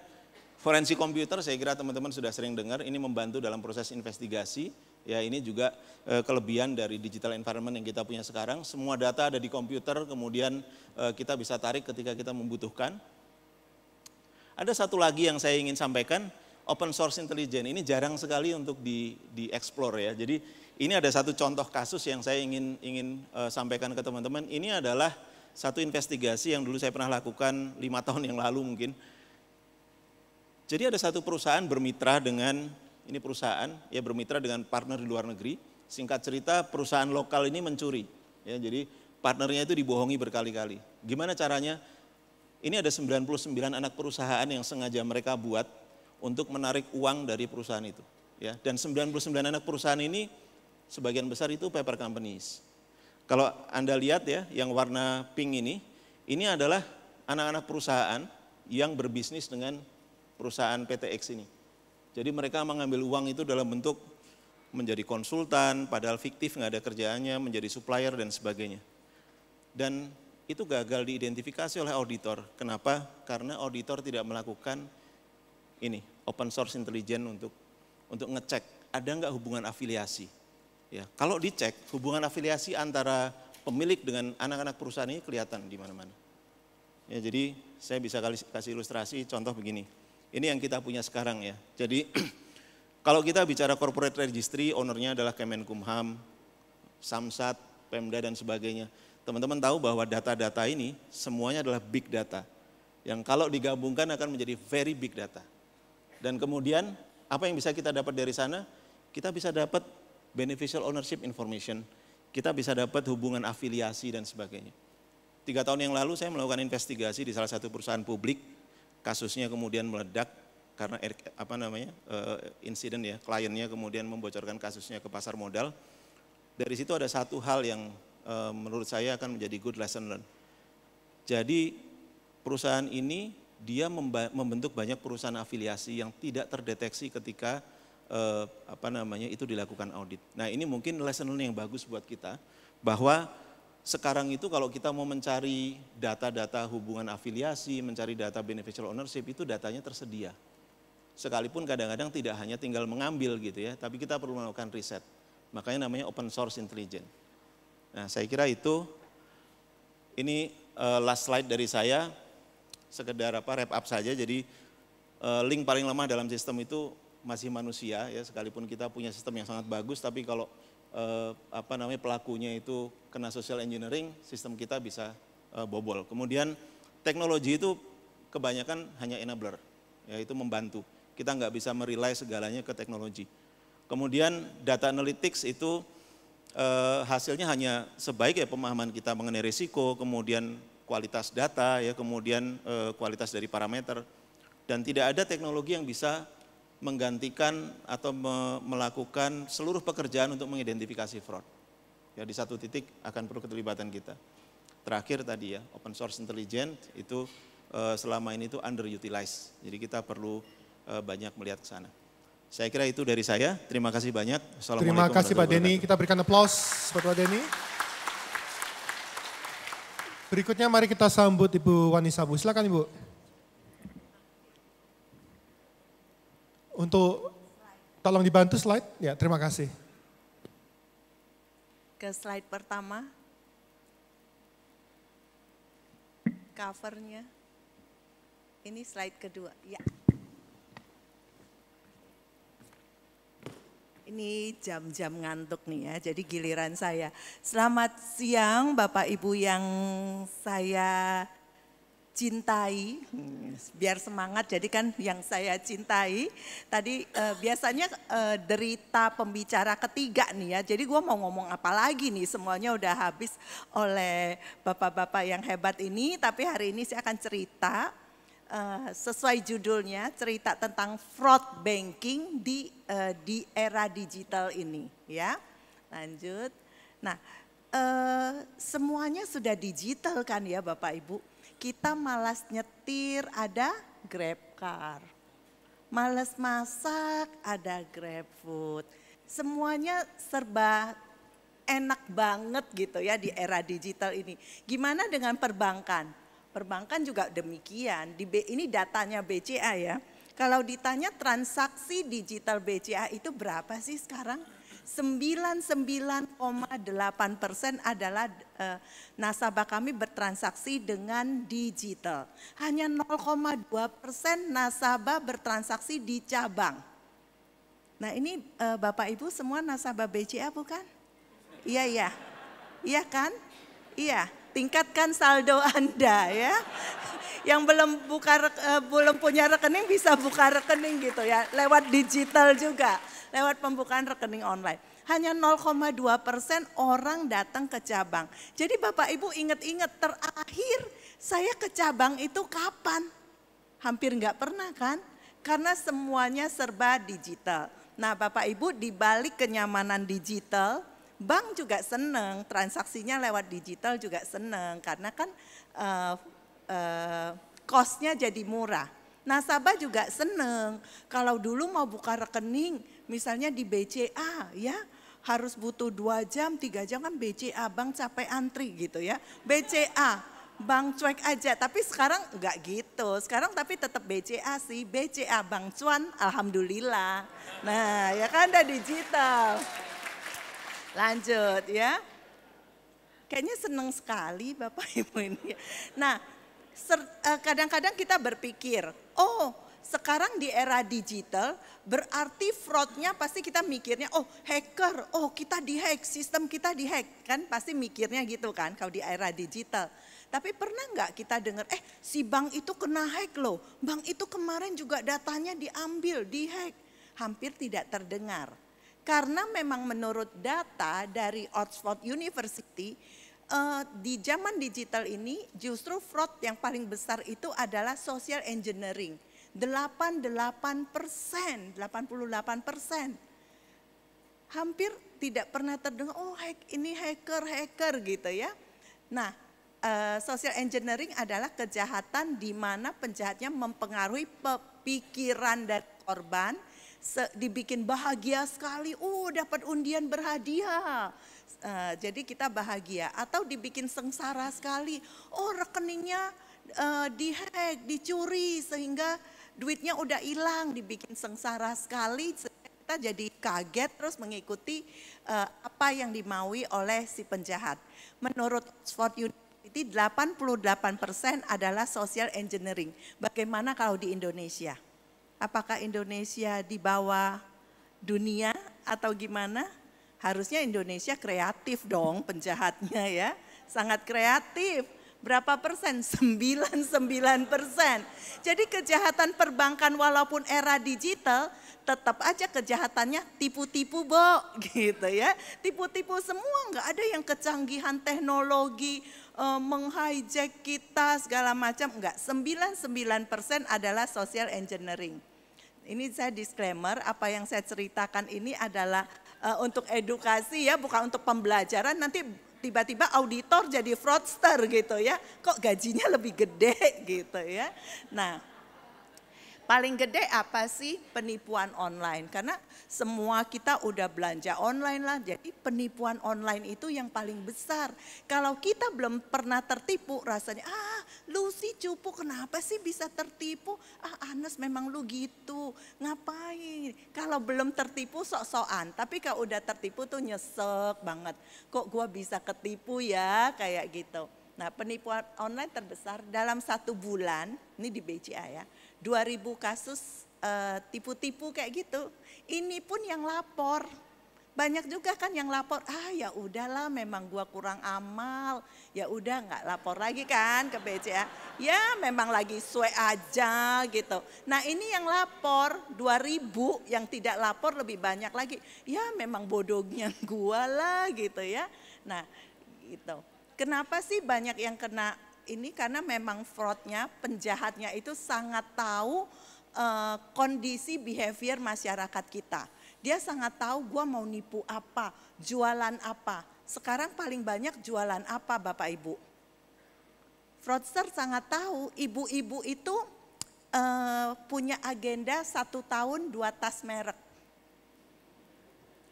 Forensik komputer saya kira teman-teman sudah sering dengar ini membantu dalam proses investigasi Ya ini juga eh, kelebihan dari digital environment yang kita punya sekarang. Semua data ada di komputer, kemudian eh, kita bisa tarik ketika kita membutuhkan. Ada satu lagi yang saya ingin sampaikan, open source intelligence ini jarang sekali untuk di dieksplor ya. Jadi ini ada satu contoh kasus yang saya ingin ingin e, sampaikan ke teman-teman. Ini adalah satu investigasi yang dulu saya pernah lakukan lima tahun yang lalu mungkin. Jadi ada satu perusahaan bermitra dengan ini perusahaan ya bermitra dengan partner di luar negeri. Singkat cerita perusahaan lokal ini mencuri. Ya, jadi partnernya itu dibohongi berkali-kali. Gimana caranya? Ini ada 99 anak perusahaan yang sengaja mereka buat untuk menarik uang dari perusahaan itu. Ya, dan 99 anak perusahaan ini sebagian besar itu paper companies. Kalau Anda lihat ya, yang warna pink ini, ini adalah anak-anak perusahaan yang berbisnis dengan perusahaan PTX ini. Jadi mereka mengambil uang itu dalam bentuk menjadi konsultan, padahal fiktif, nggak ada kerjaannya, menjadi supplier dan sebagainya. Dan itu gagal diidentifikasi oleh auditor. Kenapa? Karena auditor tidak melakukan ini open source intelligence untuk untuk ngecek ada nggak hubungan afiliasi. Ya, kalau dicek hubungan afiliasi antara pemilik dengan anak-anak perusahaan ini kelihatan di mana-mana. Ya, jadi saya bisa kasih ilustrasi contoh begini. Ini yang kita punya sekarang ya. Jadi kalau kita bicara corporate registry, ownernya adalah Kemenkumham, Samsat, Pemda dan sebagainya. Teman-teman tahu bahwa data-data ini semuanya adalah big data. Yang kalau digabungkan akan menjadi very big data. Dan kemudian apa yang bisa kita dapat dari sana? Kita bisa dapat beneficial ownership information, kita bisa dapat hubungan afiliasi dan sebagainya. Tiga tahun yang lalu saya melakukan investigasi di salah satu perusahaan publik kasusnya kemudian meledak karena er, apa namanya eh, insiden ya kliennya kemudian membocorkan kasusnya ke pasar modal dari situ ada satu hal yang eh, menurut saya akan menjadi good lesson learned jadi perusahaan ini dia membentuk banyak perusahaan afiliasi yang tidak terdeteksi ketika eh, apa namanya itu dilakukan audit nah ini mungkin lesson learned yang bagus buat kita bahwa sekarang itu kalau kita mau mencari data-data hubungan afiliasi, mencari data beneficial ownership itu datanya tersedia. Sekalipun kadang-kadang tidak hanya tinggal mengambil gitu ya, tapi kita perlu melakukan riset. Makanya namanya open source intelligence. Nah, saya kira itu ini uh, last slide dari saya sekedar apa wrap up saja. Jadi uh, link paling lemah dalam sistem itu masih manusia ya, sekalipun kita punya sistem yang sangat bagus tapi kalau eh, apa namanya pelakunya itu kena social engineering, sistem kita bisa eh, bobol. Kemudian teknologi itu kebanyakan hanya enabler, yaitu membantu. Kita nggak bisa merilai segalanya ke teknologi. Kemudian data analytics itu eh, hasilnya hanya sebaik ya pemahaman kita mengenai risiko, kemudian kualitas data ya, kemudian eh, kualitas dari parameter dan tidak ada teknologi yang bisa menggantikan atau me melakukan seluruh pekerjaan untuk mengidentifikasi fraud. Ya di satu titik akan perlu keterlibatan kita. Terakhir tadi ya, open source intelligent itu eh, selama ini itu underutilized. Jadi kita perlu eh, banyak melihat ke sana. Saya kira itu dari saya. Terima kasih banyak. Terima kasih Pak Denny. Kita berikan aplaus buat Pak Denny. Berikutnya mari kita sambut Ibu Wanisa Bu. Silakan Ibu. untuk tolong dibantu slide. Ya, terima kasih. Ke slide pertama. Covernya. Ini slide kedua. Ya. Ini jam-jam ngantuk nih ya, jadi giliran saya. Selamat siang Bapak Ibu yang saya cintai, hmm, biar semangat. Jadi kan yang saya cintai tadi eh, biasanya eh, derita pembicara ketiga nih ya. Jadi gue mau ngomong apa lagi nih? Semuanya udah habis oleh bapak-bapak yang hebat ini. Tapi hari ini saya akan cerita eh, sesuai judulnya cerita tentang fraud banking di eh, di era digital ini ya. Lanjut. Nah. Uh, semuanya sudah digital kan ya Bapak Ibu kita malas nyetir, ada grab car. Malas masak, ada grab food. Semuanya serba enak banget gitu ya di era digital ini. Gimana dengan perbankan? Perbankan juga demikian. Di B, ini datanya BCA ya. Kalau ditanya transaksi digital BCA itu berapa sih sekarang? 99,8 persen adalah eh, nasabah kami bertransaksi dengan digital. Hanya 0,2 persen nasabah bertransaksi di cabang. Nah ini eh, Bapak Ibu semua nasabah BCA bukan? Iya, iya. Iya kan? Iya, tingkatkan saldo Anda ya yang belum buka uh, belum punya rekening bisa buka rekening gitu ya lewat digital juga lewat pembukaan rekening online hanya 0,2 persen orang datang ke cabang jadi bapak ibu ingat-ingat terakhir saya ke cabang itu kapan hampir nggak pernah kan karena semuanya serba digital nah bapak ibu di balik kenyamanan digital bank juga seneng, transaksinya lewat digital juga seneng karena kan uh, uh, jadi murah. Nasabah juga seneng kalau dulu mau buka rekening misalnya di BCA ya harus butuh dua jam, tiga jam kan BCA, bang capek antri gitu ya. BCA, bang cuek aja, tapi sekarang enggak gitu. Sekarang tapi tetap BCA sih, BCA Bang cuan, alhamdulillah. Nah ya kan ada digital. Lanjut ya. Kayaknya seneng sekali Bapak Ibu ini. Nah Eh, kadang-kadang kita berpikir, oh sekarang di era digital berarti fraudnya pasti kita mikirnya oh hacker, oh kita dihack, sistem kita dihack kan pasti mikirnya gitu kan kalau di era digital. Tapi pernah nggak kita dengar eh si bank itu kena hack loh, bank itu kemarin juga datanya diambil, dihack. Hampir tidak terdengar. Karena memang menurut data dari Oxford University uh, di zaman digital ini justru fraud yang paling besar itu adalah social engineering. 88 persen, 88 persen. Hampir tidak pernah terdengar, oh hack, ini hacker-hacker gitu ya. Nah, uh, social engineering adalah kejahatan di mana penjahatnya mempengaruhi pikiran dari korban, dibikin bahagia sekali, uh dapat undian berhadiah Eh, jadi kita bahagia atau dibikin sengsara sekali. Oh rekeningnya uh, dihack, dicuri sehingga duitnya udah hilang, dibikin sengsara sekali. Kita jadi kaget terus mengikuti uh, apa yang dimaui oleh si penjahat. Menurut Oxford University 88% adalah social engineering. Bagaimana kalau di Indonesia? Apakah Indonesia di bawah dunia atau gimana? Harusnya Indonesia kreatif dong penjahatnya ya. Sangat kreatif. Berapa persen? 99 persen. Jadi kejahatan perbankan walaupun era digital tetap aja kejahatannya tipu-tipu bo gitu ya. Tipu-tipu semua nggak ada yang kecanggihan teknologi uh, menghijack kita segala macam enggak. 99 persen adalah social engineering. Ini saya disclaimer, apa yang saya ceritakan ini adalah uh, untuk edukasi ya, bukan untuk pembelajaran. Nanti tiba-tiba auditor jadi fraudster gitu ya. Kok gajinya lebih gede gitu ya. Nah, Paling gede apa sih penipuan online? Karena semua kita udah belanja online lah. Jadi penipuan online itu yang paling besar. Kalau kita belum pernah tertipu rasanya, ah lu sih cupu kenapa sih bisa tertipu? Ah Anes memang lu gitu, ngapain? Kalau belum tertipu sok-sokan, tapi kalau udah tertipu tuh nyesek banget. Kok gua bisa ketipu ya kayak gitu. Nah penipuan online terbesar dalam satu bulan, ini di BCA ya 2000 kasus eh, tipu-tipu uh, kayak gitu. Ini pun yang lapor. Banyak juga kan yang lapor, ah ya udahlah memang gua kurang amal, ya udah nggak lapor lagi kan ke BCA. Ya memang lagi sesuai aja gitu. Nah ini yang lapor 2000 yang tidak lapor lebih banyak lagi. Ya memang bodohnya gua lah gitu ya. Nah gitu. Kenapa sih banyak yang kena ini karena memang fraudnya, penjahatnya itu sangat tahu uh, kondisi behavior masyarakat kita. Dia sangat tahu gue mau nipu apa, jualan apa. Sekarang paling banyak jualan apa Bapak Ibu? Fraudster sangat tahu ibu-ibu itu uh, punya agenda satu tahun dua tas merek.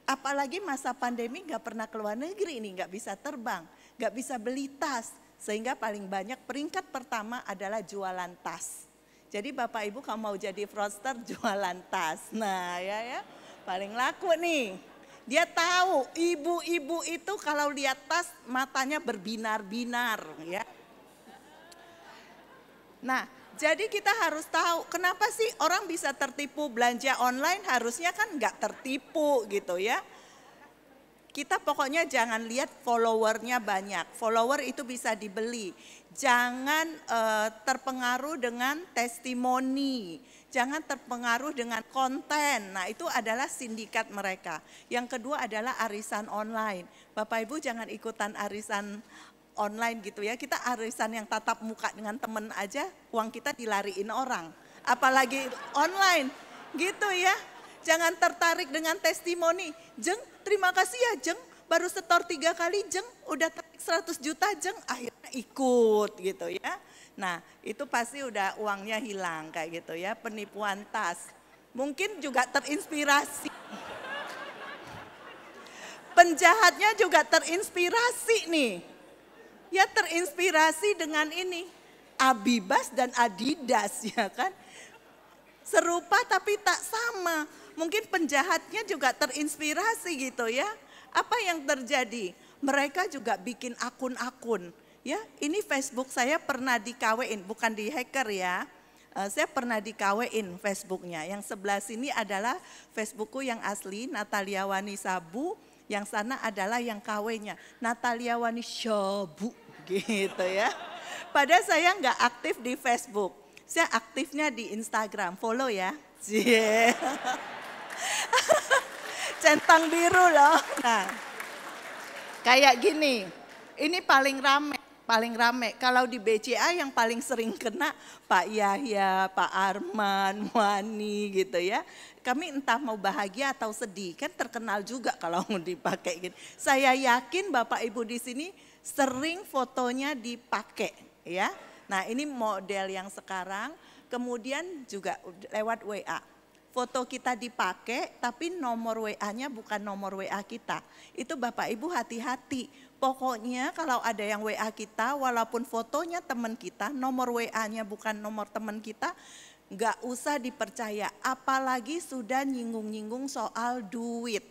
Apalagi masa pandemi gak pernah keluar negeri ini, gak bisa terbang, gak bisa beli tas, sehingga paling banyak peringkat pertama adalah jualan tas. Jadi Bapak Ibu kalau mau jadi froster jualan tas. Nah ya ya paling laku nih. Dia tahu ibu-ibu itu kalau lihat tas matanya berbinar-binar ya. Nah, jadi kita harus tahu kenapa sih orang bisa tertipu belanja online harusnya kan nggak tertipu gitu ya. Kita pokoknya jangan lihat followernya banyak. Follower itu bisa dibeli. Jangan uh, terpengaruh dengan testimoni, jangan terpengaruh dengan konten. Nah, itu adalah sindikat mereka. Yang kedua adalah arisan online. Bapak Ibu jangan ikutan arisan online gitu ya. Kita arisan yang tatap muka dengan temen aja, uang kita dilariin orang. Apalagi online gitu ya. Jangan tertarik dengan testimoni. Jeng terima kasih ya Jeng, baru setor tiga kali Jeng, udah tarik 100 juta Jeng, akhirnya ikut gitu ya. Nah itu pasti udah uangnya hilang kayak gitu ya, penipuan tas. Mungkin juga terinspirasi. Penjahatnya juga terinspirasi nih. Ya terinspirasi dengan ini, Abibas dan Adidas ya kan. Serupa tapi tak sama mungkin penjahatnya juga terinspirasi gitu ya. Apa yang terjadi? Mereka juga bikin akun-akun. Ya, ini Facebook saya pernah dikawin, bukan di hacker ya. Eh, saya pernah dikawin Facebooknya. Yang sebelah sini adalah Facebookku yang asli, Natalia Wani Sabu. Yang sana adalah yang kw Natalia Wani Sabu gitu ya. Pada saya nggak aktif di Facebook, saya aktifnya di Instagram, follow ya. Yeah. centang biru loh. Nah, kayak gini, ini paling rame, paling rame. Kalau di BCA yang paling sering kena Pak Yahya, Pak Arman, Wani gitu ya. Kami entah mau bahagia atau sedih, kan terkenal juga kalau mau dipakai gitu. Saya yakin Bapak Ibu di sini sering fotonya dipakai ya. Nah ini model yang sekarang, kemudian juga lewat WA foto kita dipakai tapi nomor WA-nya bukan nomor WA kita. Itu Bapak Ibu hati-hati. Pokoknya kalau ada yang WA kita walaupun fotonya teman kita, nomor WA-nya bukan nomor teman kita, nggak usah dipercaya. Apalagi sudah nyinggung-nyinggung soal duit.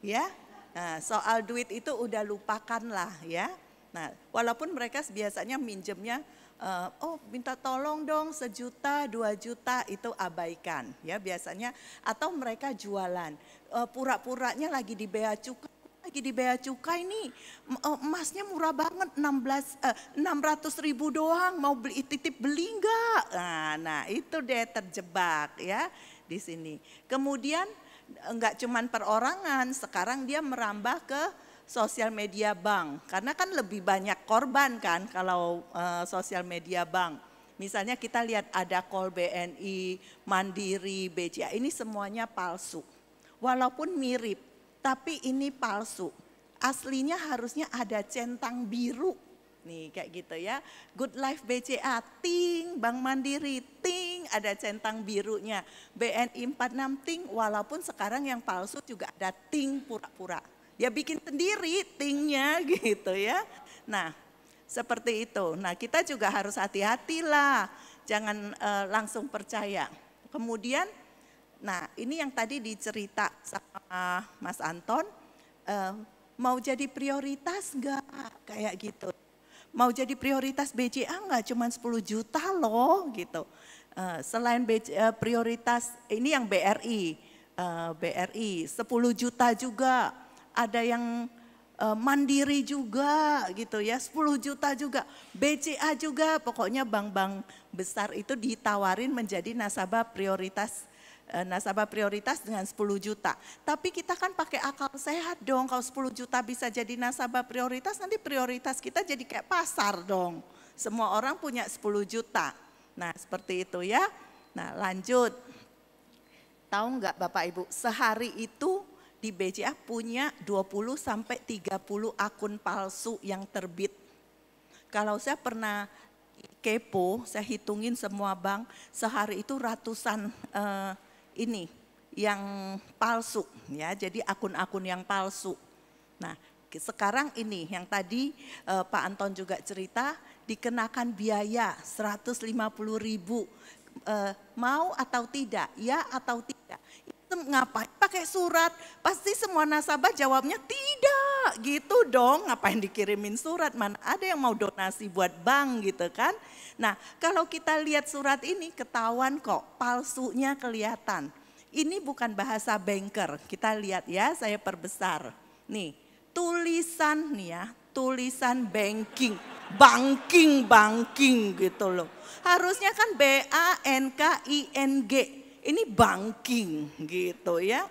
Ya, nah, soal duit itu udah lupakanlah ya. Nah, walaupun mereka biasanya minjemnya uh, oh minta tolong dong sejuta dua juta itu abaikan ya biasanya atau mereka jualan uh, pura-puranya lagi di bea cukai lagi di bea cukai nih eh, emasnya murah banget 16 uh, 600 ribu doang mau beli titip beli enggak nah, nah itu deh terjebak ya di sini kemudian enggak cuman perorangan sekarang dia merambah ke sosial media bank karena kan lebih banyak korban kan kalau uh, sosial media bank. Misalnya kita lihat ada call BNI, Mandiri, BCA ini semuanya palsu. Walaupun mirip, tapi ini palsu. Aslinya harusnya ada centang biru. Nih kayak gitu ya. Good Life BCA, ting, Bank Mandiri, ting, ada centang birunya. BNI 46 ting, walaupun sekarang yang palsu juga ada ting pura-pura Ya bikin sendiri tingnya gitu ya. Nah seperti itu. Nah kita juga harus hati-hatilah. Jangan e, langsung percaya. Kemudian nah ini yang tadi dicerita sama Mas Anton. e, mau jadi prioritas enggak kayak gitu. Mau jadi prioritas BCA enggak cuma 10 juta loh gitu. E, selain BCA, e, prioritas ini yang BRI, e, BRI 10 juta juga ada yang eh, mandiri juga gitu ya, 10 juta juga, BCA juga, pokoknya bank-bank besar itu ditawarin menjadi nasabah prioritas eh, nasabah prioritas dengan 10 juta. Tapi kita kan pakai akal sehat dong, kalau 10 juta bisa jadi nasabah prioritas, nanti prioritas kita jadi kayak pasar dong. Semua orang punya 10 juta. Nah seperti itu ya. Nah lanjut. Tahu nggak Bapak Ibu, sehari itu di BCA punya 20 sampai 30 akun palsu yang terbit. Kalau saya pernah kepo, saya hitungin semua bank, sehari itu ratusan eh, ini yang palsu ya. Jadi akun-akun yang palsu. Nah, sekarang ini yang tadi eh, Pak Anton juga cerita dikenakan biaya 150.000 eh, mau atau tidak, ya atau tidak ngapain pakai surat? Pasti semua nasabah jawabnya tidak gitu dong. Ngapain dikirimin surat? Mana ada yang mau donasi buat bank gitu kan? Nah kalau kita lihat surat ini ketahuan kok palsunya kelihatan. Ini bukan bahasa banker. Kita lihat ya saya perbesar. Nih tulisan nih ya tulisan banking, banking, banking gitu loh. Harusnya kan B A N K I N G ini banking gitu ya.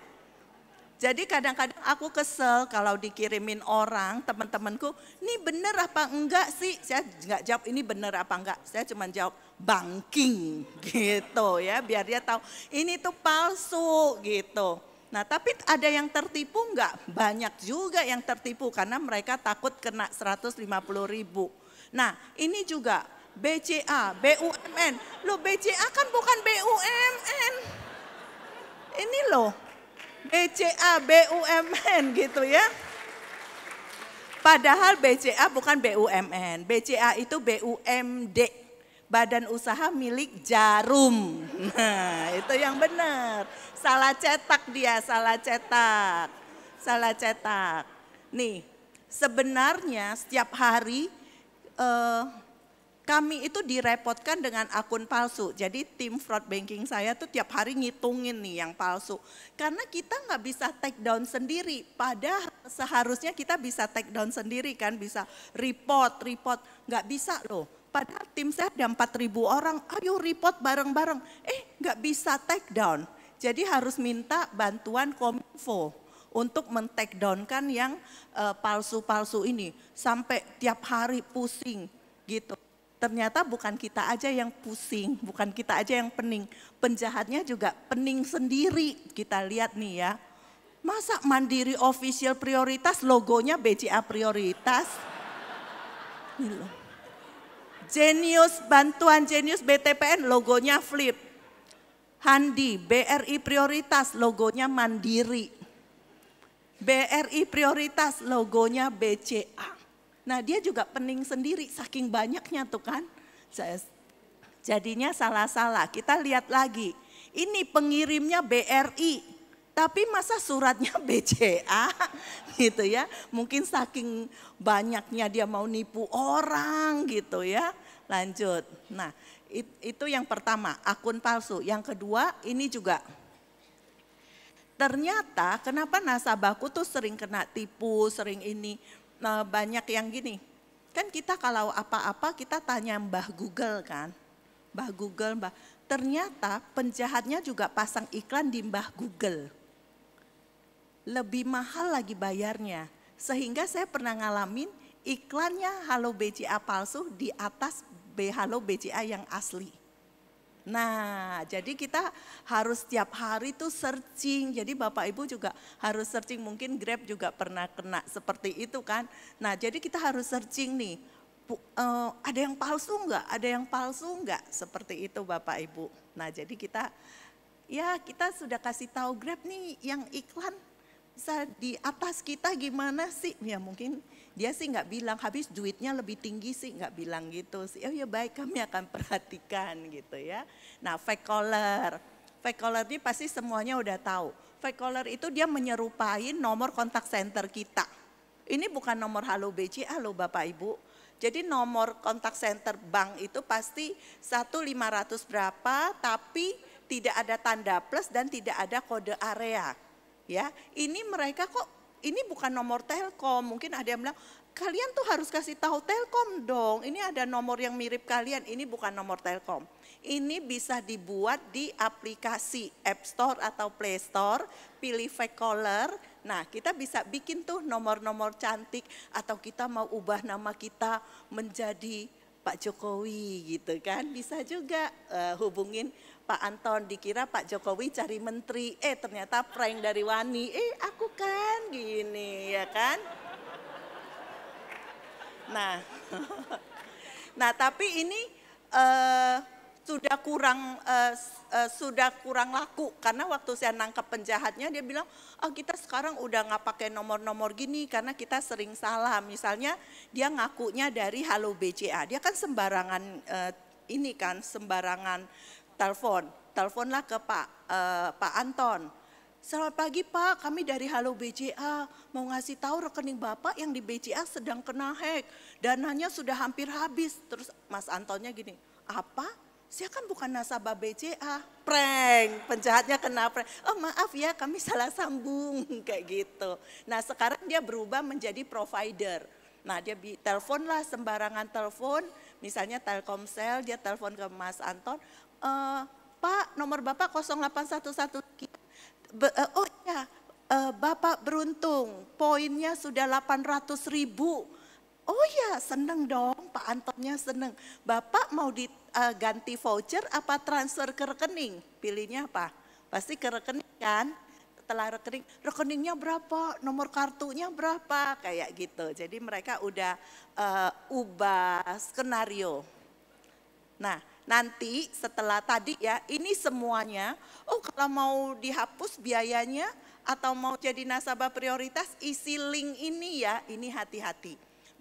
Jadi kadang-kadang aku kesel kalau dikirimin orang teman-temanku, ini bener apa enggak sih? Saya enggak jawab ini bener apa enggak. Saya cuma jawab banking gitu ya, biar dia tahu ini tuh palsu gitu. Nah tapi ada yang tertipu enggak? Banyak juga yang tertipu karena mereka takut kena 150 ribu. Nah ini juga BCA, BUMN. Loh BCA kan bukan BUMN. Ini loh, BCA, BUMN gitu ya. Padahal BCA bukan BUMN. BCA itu BUMD, Badan Usaha Milik Jarum. Nah, itu yang benar. Salah cetak dia, salah cetak. Salah cetak. Nih, sebenarnya setiap hari Uh, kami itu direpotkan dengan akun palsu. Jadi tim fraud banking saya tuh tiap hari ngitungin nih yang palsu. Karena kita nggak bisa take down sendiri. Padahal seharusnya kita bisa take down sendiri kan. Bisa report, report. Nggak bisa loh. Padahal tim saya ada 4.000 orang. Ayo report bareng-bareng. Eh nggak bisa take down. Jadi harus minta bantuan kominfo untuk men down kan yang eh, palsu-palsu uh, ini. Sampai tiap hari pusing gitu ternyata bukan kita aja yang pusing, bukan kita aja yang pening. Penjahatnya juga pening sendiri, kita lihat nih ya. Masa mandiri official prioritas logonya BCA prioritas? Genius, bantuan Genius BTPN logonya flip. Handi, BRI prioritas logonya mandiri. BRI prioritas logonya BCA. Nah dia juga pening sendiri saking banyaknya tuh kan. Jadinya salah-salah. Kita lihat lagi. Ini pengirimnya BRI. Tapi masa suratnya BCA gitu ya. Mungkin saking banyaknya dia mau nipu orang gitu ya. Lanjut. Nah itu yang pertama akun palsu. Yang kedua ini juga ternyata kenapa nasabahku tuh sering kena tipu, sering ini nah, banyak yang gini, kan kita kalau apa-apa kita tanya Mbah Google kan, Mbah Google, Mbah. Ternyata penjahatnya juga pasang iklan di Mbah Google. Lebih mahal lagi bayarnya. Sehingga saya pernah ngalamin iklannya Halo BCA palsu di atas B Halo BCA yang asli. Nah, jadi kita harus setiap hari tuh searching. Jadi Bapak Ibu juga harus searching. Mungkin Grab juga pernah kena seperti itu kan. Nah, jadi kita harus searching nih. Uh, ada yang palsu enggak? Ada yang palsu enggak? Seperti itu Bapak Ibu. Nah, jadi kita ya kita sudah kasih tahu Grab nih yang iklan bisa di atas kita gimana sih? Ya mungkin dia sih nggak bilang, habis duitnya lebih tinggi sih nggak bilang gitu. Sih, oh ya baik kami akan perhatikan gitu ya. Nah fake caller, fake caller ini pasti semuanya udah tahu. Fake caller itu dia menyerupai nomor kontak center kita. Ini bukan nomor halo BCA halo Bapak Ibu. Jadi nomor kontak center bank itu pasti 1500 berapa tapi tidak ada tanda plus dan tidak ada kode area. Ya, ini mereka kok ini bukan nomor Telkom. Mungkin ada yang bilang, kalian tuh harus kasih tahu Telkom dong. Ini ada nomor yang mirip kalian, ini bukan nomor Telkom. Ini bisa dibuat di aplikasi App Store atau Play Store, pilih fake caller. Nah, kita bisa bikin tuh nomor-nomor cantik atau kita mau ubah nama kita menjadi Pak Jokowi gitu kan. Bisa juga uh, hubungin Pak Anton dikira Pak Jokowi cari menteri, eh ternyata prank dari Wani, eh aku kan gini ya kan. Nah, nah tapi ini uh, sudah kurang uh, uh, sudah kurang laku karena waktu saya nangkap penjahatnya dia bilang oh kita sekarang udah nggak pakai nomor-nomor gini karena kita sering salah misalnya dia ngakunya dari Halo BCA dia kan sembarangan uh, ini kan sembarangan telepon. Teleponlah ke Pak uh, Pak Anton. Selamat pagi Pak, kami dari Halo BCA mau ngasih tahu rekening Bapak yang di BCA sedang kena hack. Dananya sudah hampir habis. Terus Mas Antonnya gini, apa? Saya kan bukan nasabah BCA. Prank, penjahatnya kena prank. Oh maaf ya, kami salah sambung kayak gitu. Nah sekarang dia berubah menjadi provider. Nah dia telepon lah sembarangan telepon, misalnya Telkomsel dia telepon ke Mas Anton, Eh, Pak nomor Bapak 0811 Be, uh, oh ya uh, Bapak beruntung poinnya sudah 800 ribu. Oh ya seneng dong Pak Antonnya seneng. Bapak mau diganti uh, voucher apa transfer ke rekening? Pilihnya apa? Pasti ke rekening kan? Setelah rekening, rekeningnya berapa? Nomor kartunya berapa? Kayak gitu. Jadi mereka udah uh, ubah skenario. Nah nanti setelah tadi ya, ini semuanya, oh kalau mau dihapus biayanya atau mau jadi nasabah prioritas isi link ini ya, ini hati-hati.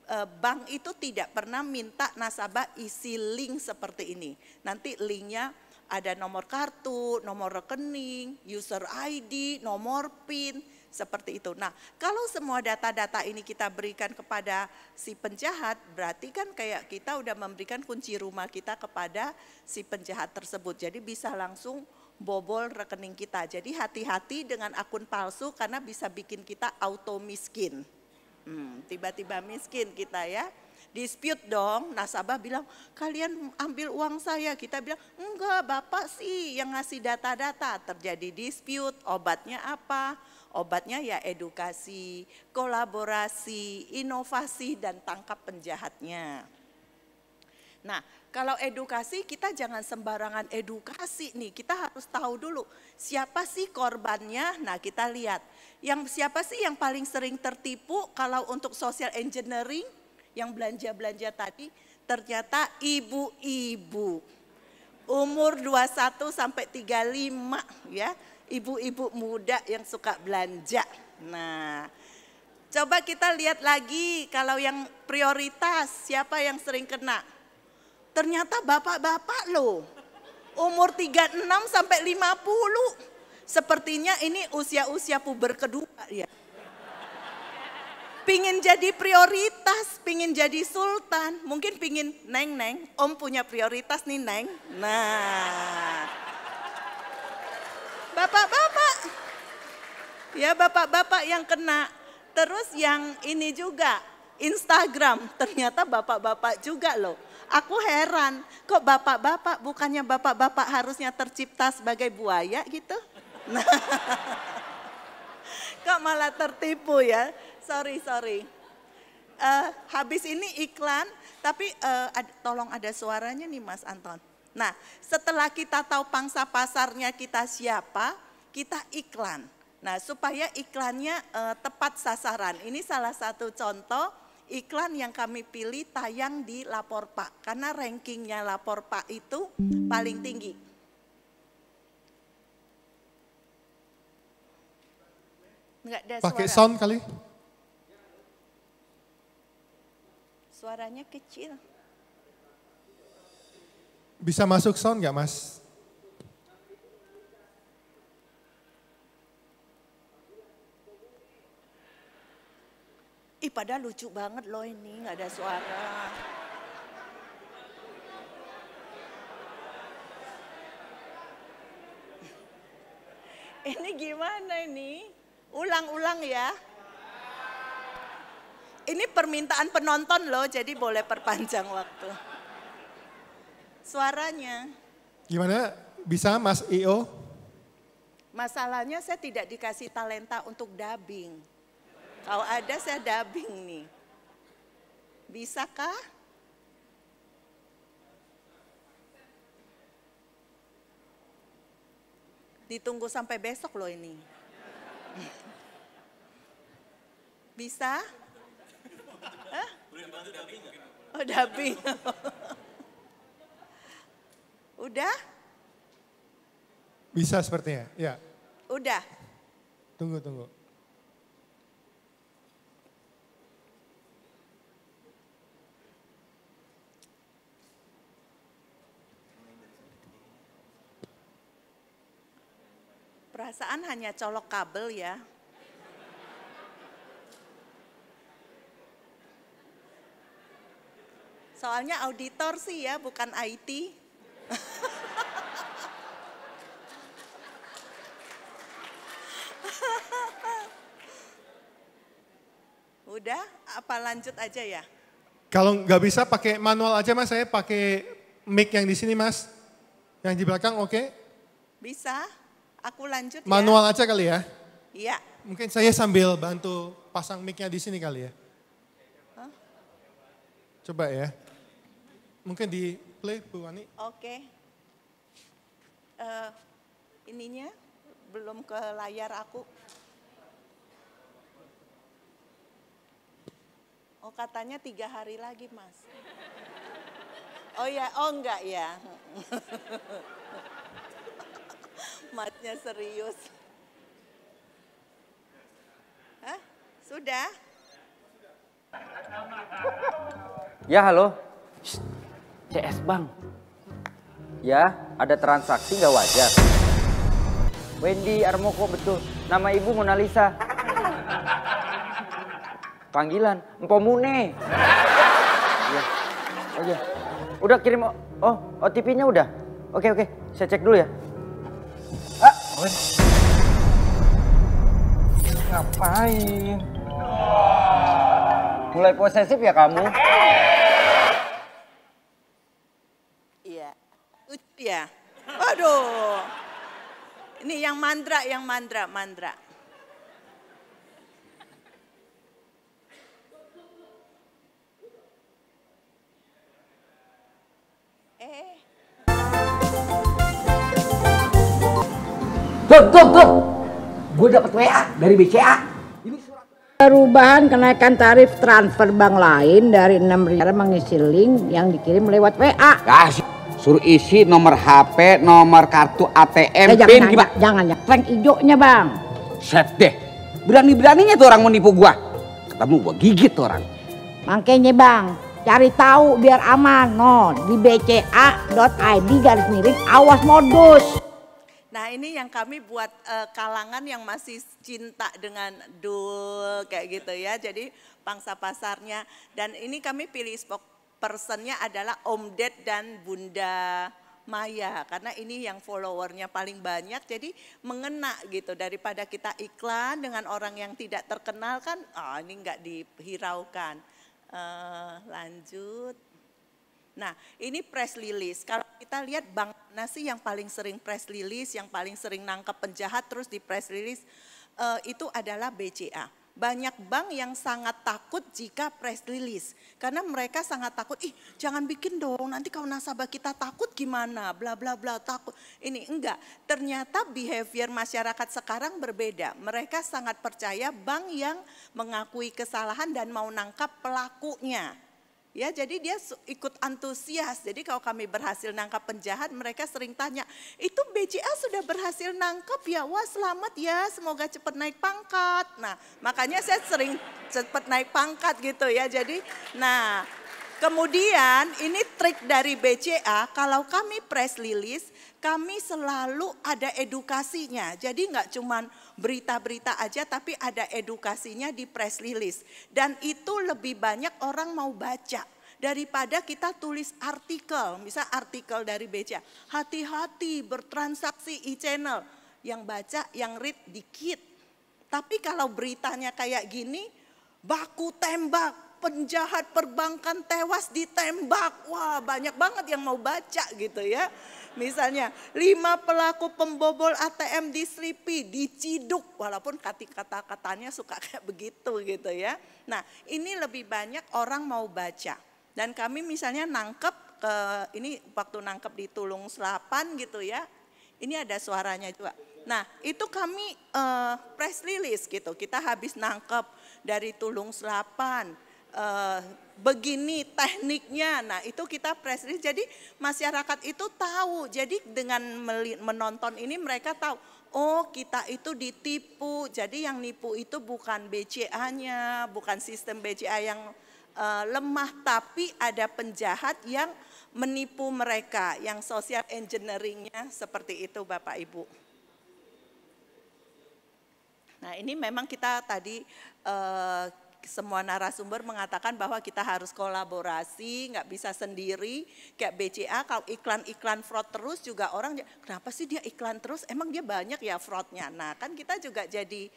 E, bank itu tidak pernah minta nasabah isi link seperti ini. Nanti linknya ada nomor kartu, nomor rekening, user ID, nomor PIN, seperti itu. Nah, kalau semua data-data ini kita berikan kepada si penjahat, berarti kan kayak kita udah memberikan kunci rumah kita kepada si penjahat tersebut. Jadi bisa langsung bobol rekening kita. Jadi hati-hati dengan akun palsu karena bisa bikin kita auto miskin. Hmm, tiba-tiba miskin kita ya dispute dong. Nasabah bilang, kalian ambil uang saya. Kita bilang, enggak bapak sih yang ngasih data-data. Terjadi dispute, obatnya apa? Obatnya ya edukasi, kolaborasi, inovasi dan tangkap penjahatnya. Nah, kalau edukasi kita jangan sembarangan edukasi nih. Kita harus tahu dulu siapa sih korbannya. Nah, kita lihat yang siapa sih yang paling sering tertipu kalau untuk social engineering yang belanja-belanja tadi ternyata ibu-ibu umur 21 sampai 35 ya ibu-ibu muda yang suka belanja. Nah, coba kita lihat lagi kalau yang prioritas siapa yang sering kena. Ternyata bapak-bapak loh. Umur 36 sampai 50. Sepertinya ini usia-usia puber kedua ya. Pingin jadi prioritas, pingin jadi sultan. Mungkin pingin neng-neng, om punya prioritas nih neng. Nah, Bapak-bapak. Ya bapak-bapak yang kena. Terus yang ini juga Instagram ternyata bapak-bapak juga loh. Aku heran kok bapak-bapak bukannya bapak-bapak harusnya tercipta sebagai buaya gitu. Nah, kok malah tertipu ya. Sorry, sorry. Uh, habis ini iklan, tapi uh, ad, tolong ada suaranya nih Mas Anton. Nah, setelah kita tahu pangsa pasarnya kita siapa, kita iklan. Nah, supaya iklannya eh, tepat sasaran. Ini salah satu contoh iklan yang kami pilih tayang di Lapor Pak karena rankingnya Lapor Pak itu paling tinggi. Enggak ada Pakai suara. sound kali. Suaranya kecil. Bisa masuk sound nggak mas? Ih padahal lucu banget loh ini nggak ada suara. ini gimana ini? Ulang-ulang ya. Ini permintaan penonton loh jadi boleh perpanjang waktu suaranya. Gimana? Bisa Mas Io? Masalahnya saya tidak dikasih talenta untuk dubbing. Kalau ada saya dubbing nih. Bisakah? Ditunggu sampai besok loh ini. Bisa? Hah? Oh, dubbing. Udah? Bisa sepertinya, ya. Udah. Tunggu, tunggu. Perasaan hanya colok kabel ya. Soalnya auditor sih ya, bukan IT. Udah, apa lanjut aja ya? Kalau nggak bisa pakai manual aja mas, saya pakai mic yang di sini mas. Yang di belakang oke? Okay? Bisa, aku lanjut ya. Manual ya. aja kali ya? Iya. Mungkin saya sambil bantu pasang micnya di sini kali ya. Huh? Coba ya. Mungkin di play Bu Wani. Oke. Okay. Uh, eh, ininya belum ke layar aku. Oh katanya tiga hari lagi mas. Oh ya, oh enggak ya. Matnya serius. Hah? Sudah? Ya halo. Shh. CS Bank. Ya, ada transaksi nggak wajar. Wendy Armoko betul. Nama ibu Mona Lisa. Panggilan, Mpomune. Ya. Oh ya. Udah kirim oh OTP-nya udah. Oke oke, saya cek dulu ya. Ah, Ngapain? Mulai posesif ya kamu? Iya. Iya. Waduh. Ini yang mantra, yang mantra, mantra. Eh. Gue, gue, gue. Gue dapat WA dari BCA. Perubahan kenaikan tarif transfer bank lain dari 6 ribu mengisi link yang dikirim lewat WA. Kasih suruh isi nomor HP, nomor kartu ATM, ya, eh, PIN jangan, ya, Jangan ya, rank hijaunya bang. Set deh, berani-beraninya tuh orang mau gua. Ketemu gua gigit tuh orang. Makanya bang, cari tahu biar aman. No, di bca.id garis miring awas modus. Nah ini yang kami buat uh, kalangan yang masih cinta dengan dul kayak gitu ya. Jadi pangsa pasarnya dan ini kami pilih spok personnya adalah Om Ded dan Bunda Maya karena ini yang followernya paling banyak jadi mengena gitu daripada kita iklan dengan orang yang tidak terkenal kan oh, ini nggak dihiraukan uh, lanjut nah ini press release kalau kita lihat bang nasi yang paling sering press release yang paling sering nangkep penjahat terus di press release eh, itu adalah BCA banyak bank yang sangat takut jika press release. Karena mereka sangat takut, ih jangan bikin dong nanti kalau nasabah kita takut gimana, bla bla bla takut. Ini enggak, ternyata behavior masyarakat sekarang berbeda. Mereka sangat percaya bank yang mengakui kesalahan dan mau nangkap pelakunya Ya, jadi dia ikut antusias. Jadi kalau kami berhasil nangkap penjahat, mereka sering tanya, "Itu BCA sudah berhasil nangkap ya? Wah, selamat ya. Semoga cepat naik pangkat." Nah, makanya saya sering cepat naik pangkat gitu ya. Jadi, nah, kemudian ini trik dari BCA, kalau kami press release, kami selalu ada edukasinya. Jadi nggak cuman berita-berita aja tapi ada edukasinya di press release. Dan itu lebih banyak orang mau baca daripada kita tulis artikel, misal artikel dari BCA, hati-hati bertransaksi e-channel, yang baca, yang read dikit. Tapi kalau beritanya kayak gini, baku tembak, penjahat perbankan tewas ditembak, wah banyak banget yang mau baca gitu ya. Misalnya, lima pelaku pembobol ATM di Slipi diciduk, walaupun kata-katanya suka kayak begitu gitu ya. Nah, ini lebih banyak orang mau baca. Dan kami misalnya nangkep, ke, eh, ini waktu nangkep di Tulung Selapan gitu ya, ini ada suaranya juga. Nah, itu kami uh, press release gitu. Kita habis nangkep dari Tulung Selapan, Eh, begini tekniknya. Nah, itu kita press release. Jadi masyarakat itu tahu. Jadi dengan menonton ini mereka tahu, oh kita itu ditipu. Jadi yang nipu itu bukan BCA-nya, bukan sistem BCA yang uh, lemah, tapi ada penjahat yang menipu mereka. Yang social engineering-nya seperti itu Bapak Ibu. Nah, ini memang kita tadi uh, semua narasumber mengatakan bahwa kita harus kolaborasi, nggak bisa sendiri. Kayak BCA kalau iklan-iklan fraud terus juga orang, kenapa sih dia iklan terus? Emang dia banyak ya fraudnya? Nah kan kita juga jadi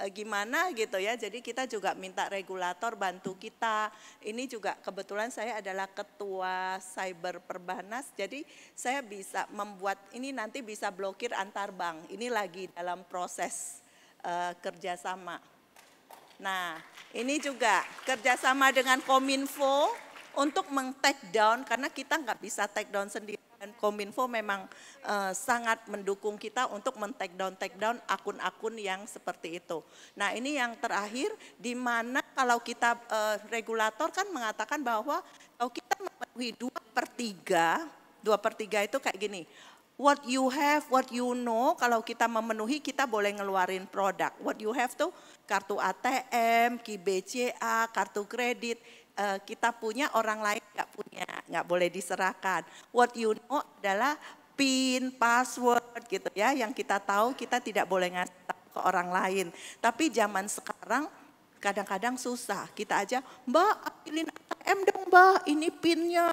e, gimana gitu ya. Jadi kita juga minta regulator bantu kita. Ini juga kebetulan saya adalah ketua cyber perbanas. Jadi saya bisa membuat ini nanti bisa blokir antar bank. Ini lagi dalam proses e, kerjasama. Nah, ini juga kerjasama dengan Kominfo untuk meng down karena kita nggak bisa take down sendiri. Dan Kominfo memang uh, sangat mendukung kita untuk men-take down take down akun-akun yang seperti itu. Nah, ini yang terakhir di mana kalau kita uh, regulator kan mengatakan bahwa kalau kita memenuhi dua per tiga, dua per tiga itu kayak gini what you have, what you know, kalau kita memenuhi kita boleh ngeluarin produk. What you have tuh kartu ATM, KBCA, kartu kredit, eh, kita punya orang lain nggak punya, nggak boleh diserahkan. What you know adalah PIN, password gitu ya, yang kita tahu kita tidak boleh ngasih ke orang lain. Tapi zaman sekarang kadang-kadang susah. Kita aja, Mbak, pilih ATM dong Mbak, ini pinnya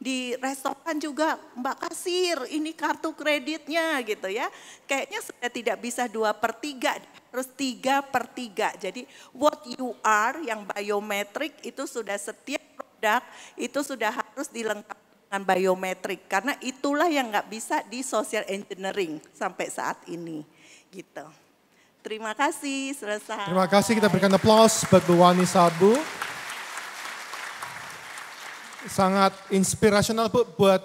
di restoran juga mbak kasir ini kartu kreditnya gitu ya. Kayaknya sudah tidak bisa dua per tiga, harus tiga per tiga. Jadi what you are yang biometrik itu sudah setiap produk itu sudah harus dilengkapi dengan biometrik karena itulah yang nggak bisa di social engineering sampai saat ini gitu. Terima kasih selesai. Terima kasih kita berikan applause buat Bu Wani Sabu sangat inspirasional Bu buat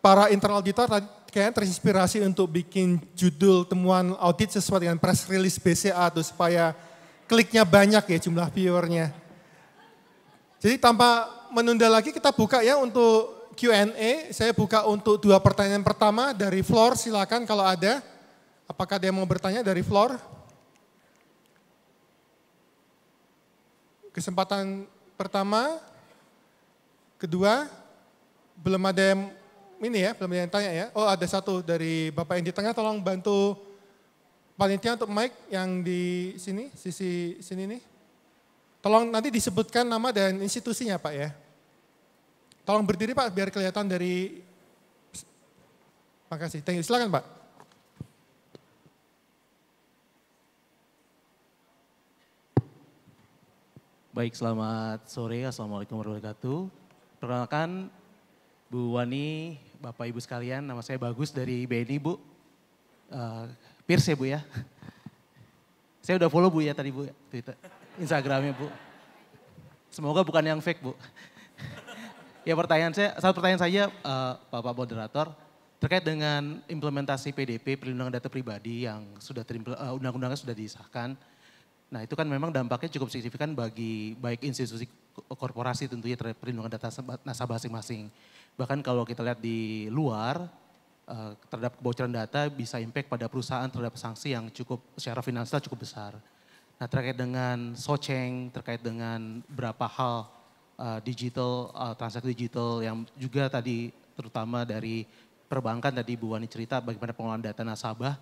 para internal auditor tadi kayaknya terinspirasi untuk bikin judul temuan audit sesuai dengan press release BCA tuh supaya kliknya banyak ya jumlah viewernya. Jadi tanpa menunda lagi kita buka ya untuk Q&A. Saya buka untuk dua pertanyaan pertama dari floor silakan kalau ada. Apakah dia mau bertanya dari floor? Kesempatan pertama Kedua, belum ada yang ini ya, belum ada yang tanya ya. Oh ada satu dari Bapak yang di tengah, tolong bantu panitia untuk mic yang di sini, sisi sini nih. Tolong nanti disebutkan nama dan institusinya Pak ya. Tolong berdiri Pak biar kelihatan dari Makasih. Thank you. Silakan, Pak. Baik, selamat sore. Assalamualaikum warahmatullahi wabarakatuh. Perkenalkan, Bu Wani, Bapak Ibu sekalian, nama saya Bagus dari BNI, Bu. Uh, eh, Pierce ya, Bu ya. Saya udah follow Bu ya tadi, Bu, ya, Twitter, Instagramnya, Bu. Semoga bukan yang fake, Bu. ya pertanyaan saya, satu pertanyaan saya, uh, eh, Bapak Moderator, terkait dengan implementasi PDP, perlindungan data pribadi yang sudah uh, undang-undangnya sudah disahkan, Nah itu kan memang dampaknya cukup signifikan bagi baik institusi korporasi tentunya terhadap perlindungan data nasabah masing-masing. Bahkan kalau kita lihat di luar, eh, terhadap kebocoran data bisa impact pada perusahaan terhadap sanksi yang cukup secara finansial cukup besar. Nah terkait dengan soceng, terkait dengan berapa hal eh, digital, eh, transaksi digital yang juga tadi terutama dari perbankan tadi Bu Wani cerita bagaimana pengelolaan data nasabah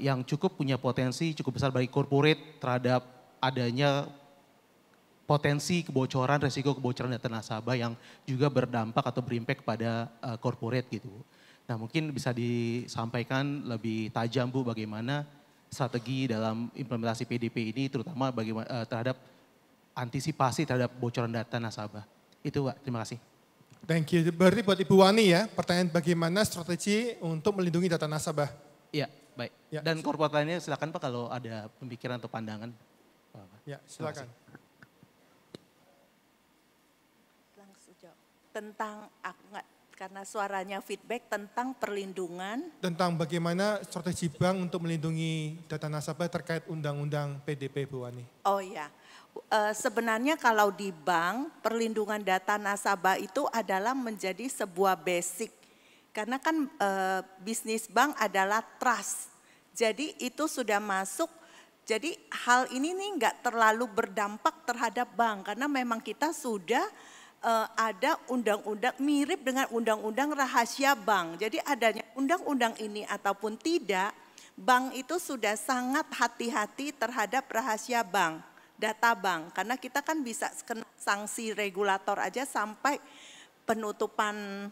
yang cukup punya potensi cukup besar bagi corporate terhadap adanya potensi kebocoran, resiko kebocoran data nasabah yang juga berdampak atau berimpact pada uh, eh, corporate gitu. Nah mungkin bisa disampaikan lebih tajam Bu bagaimana strategi dalam implementasi PDP ini terutama bagaimana uh, eh, terhadap antisipasi terhadap bocoran data nasabah. Itu Pak, terima kasih. Thank you. Berarti buat Ibu Wani ya, pertanyaan bagaimana strategi untuk melindungi data nasabah? Iya, baik. Ya. Dan korporat lainnya silakan Pak kalau ada pemikiran atau pandangan. Ya, silakan. tentang aku nggak karena suaranya feedback tentang perlindungan tentang bagaimana strategi bank untuk melindungi data nasabah terkait undang-undang PDP Bu Wani. Oh ya. E, sebenarnya kalau di bank perlindungan data nasabah itu adalah menjadi sebuah basic karena kan e, bisnis bank adalah trust. Jadi itu sudah masuk jadi hal ini nih nggak terlalu berdampak terhadap bank karena memang kita sudah uh, ada undang-undang mirip dengan undang-undang rahasia bank. Jadi adanya undang-undang ini ataupun tidak, bank itu sudah sangat hati-hati terhadap rahasia bank, data bank. Karena kita kan bisa kena sanksi regulator aja sampai penutupan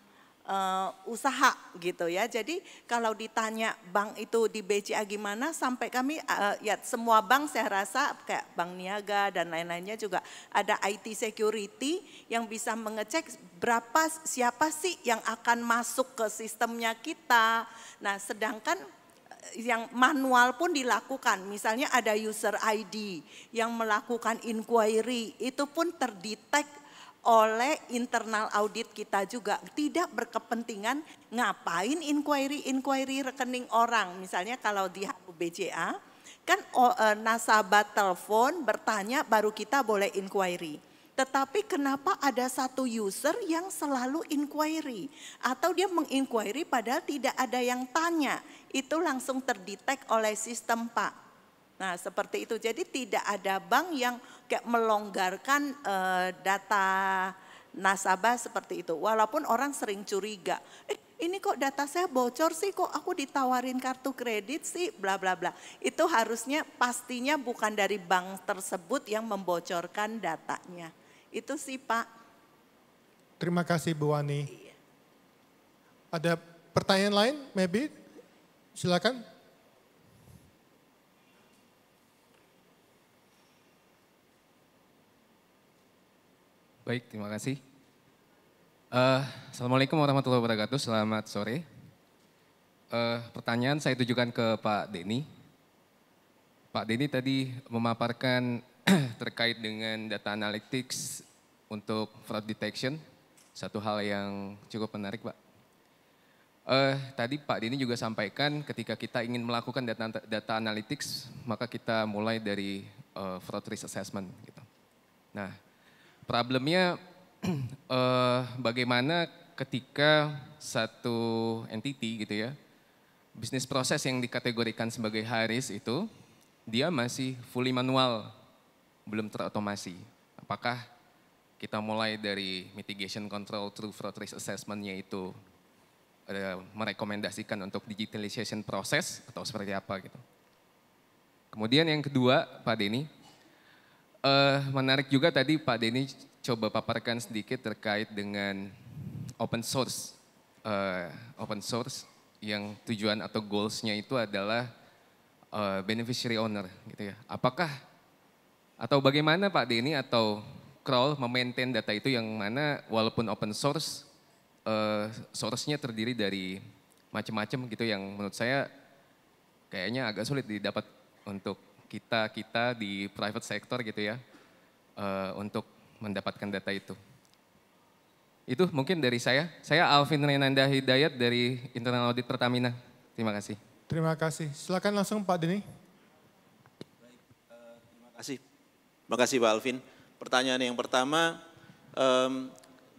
uh, usaha gitu ya. Jadi kalau ditanya bank itu di BCA gimana sampai kami uh, ya semua bank saya rasa kayak Bank Niaga dan lain-lainnya juga ada IT security yang bisa mengecek berapa siapa sih yang akan masuk ke sistemnya kita. Nah, sedangkan eh, yang manual pun dilakukan. Misalnya ada user ID yang melakukan inquiry, itu pun terdetek oleh internal audit kita juga tidak berkepentingan ngapain inquiry-inquiry rekening orang. Misalnya kalau di BCA kan oh, eh, nasabah telepon bertanya baru kita boleh inquiry. Tetapi kenapa ada satu user yang selalu inquiry atau dia menginquiry padahal tidak ada yang tanya. Itu langsung terdetek oleh sistem Pak Nah seperti itu. Jadi tidak ada bank yang kayak melonggarkan uh, data nasabah seperti itu. Walaupun orang sering curiga, eh ini kok data saya bocor sih, kok aku ditawarin kartu kredit sih, bla bla bla. Itu harusnya pastinya bukan dari bank tersebut yang membocorkan datanya. Itu sih Pak. Terima kasih Bu Wani. Iya. Ada pertanyaan lain maybe? Silakan. Baik, terima kasih. Uh, Assalamualaikum warahmatullahi wabarakatuh, selamat sore. Uh, pertanyaan saya tujukan ke Pak Denny. Pak Denny tadi memaparkan terkait dengan data analytics untuk fraud detection, satu hal yang cukup menarik Pak. Uh, tadi Pak Denny juga sampaikan ketika kita ingin melakukan data, data analytics, maka kita mulai dari uh, fraud risk assessment. Gitu. Nah, Problemnya uh, bagaimana ketika satu entity gitu ya, bisnis proses yang dikategorikan sebagai Haris itu, dia masih fully manual, belum terotomasi Apakah kita mulai dari mitigation control through fraud risk assessmentnya itu uh, merekomendasikan untuk digitalization proses atau seperti apa gitu. Kemudian yang kedua Pak Denny, Uh, menarik juga tadi Pak Denny coba paparkan sedikit terkait dengan open source. Uh, open source yang tujuan atau goalsnya itu adalah uh, beneficiary owner gitu ya. Apakah atau bagaimana Pak Denny atau crawl memaintain data itu yang mana walaupun open source uh, source terdiri dari macam-macam gitu yang menurut saya kayaknya agak sulit didapat untuk kita-kita di private sector gitu ya uh, untuk mendapatkan data itu. Itu mungkin dari saya. Saya Alvin Renanda Hidayat dari Internal Audit Pertamina. Terima kasih. Terima kasih. Silakan langsung Pak Deni. Baik, uh, terima kasih. Terima kasih Pak Alvin. Pertanyaan yang pertama, um,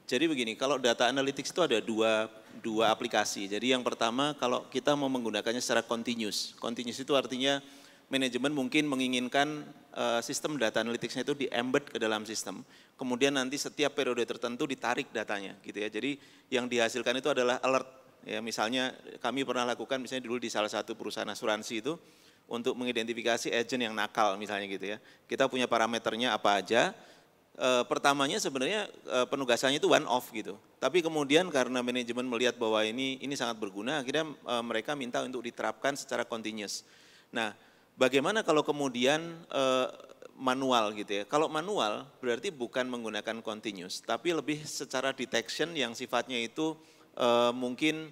jadi begini, kalau data analytics itu ada dua, dua aplikasi. Jadi yang pertama kalau kita mau menggunakannya secara continuous. Continuous itu artinya manajemen mungkin menginginkan eh, sistem data analyticsnya itu di-embed ke dalam sistem. Kemudian nanti setiap periode tertentu ditarik datanya gitu ya. Jadi yang dihasilkan itu adalah alert. Ya, misalnya kami pernah lakukan misalnya dulu di salah satu perusahaan asuransi itu untuk mengidentifikasi agent yang nakal misalnya gitu ya. Kita punya parameternya apa aja, e, pertamanya sebenarnya e, penugasannya itu one off gitu. Tapi kemudian karena manajemen melihat bahwa ini ini sangat berguna, akhirnya e, mereka minta untuk diterapkan secara continuous. Nah, Bagaimana kalau kemudian eh, manual gitu ya? Kalau manual berarti bukan menggunakan continuous, tapi lebih secara detection yang sifatnya itu eh, mungkin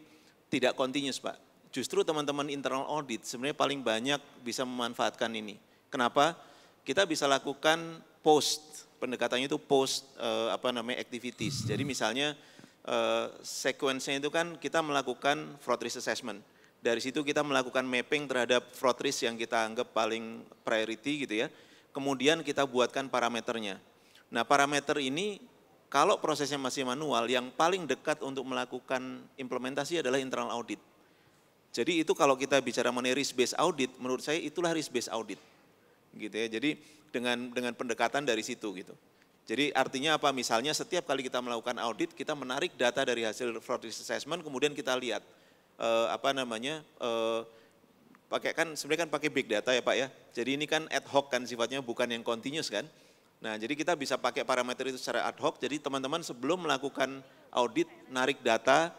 tidak continuous Pak. Justru teman-teman internal audit sebenarnya paling banyak bisa memanfaatkan ini. Kenapa? Kita bisa lakukan post, pendekatannya itu post eh, apa namanya activities. Jadi misalnya eh, sequence-nya itu kan kita melakukan fraud risk assessment dari situ kita melakukan mapping terhadap fraud risk yang kita anggap paling priority gitu ya. Kemudian kita buatkan parameternya. Nah parameter ini kalau prosesnya masih manual yang paling dekat untuk melakukan implementasi adalah internal audit. Jadi itu kalau kita bicara mengenai risk based audit, menurut saya itulah risk based audit. Gitu ya. Jadi dengan dengan pendekatan dari situ gitu. Jadi artinya apa? Misalnya setiap kali kita melakukan audit, kita menarik data dari hasil fraud risk assessment, kemudian kita lihat uh, apa namanya uh, pakai kan sebenarnya kan pakai big data ya Pak ya. Jadi ini kan ad hoc kan sifatnya bukan yang continuous kan. Nah, jadi kita bisa pakai parameter itu secara ad hoc. Jadi teman-teman sebelum melakukan audit narik data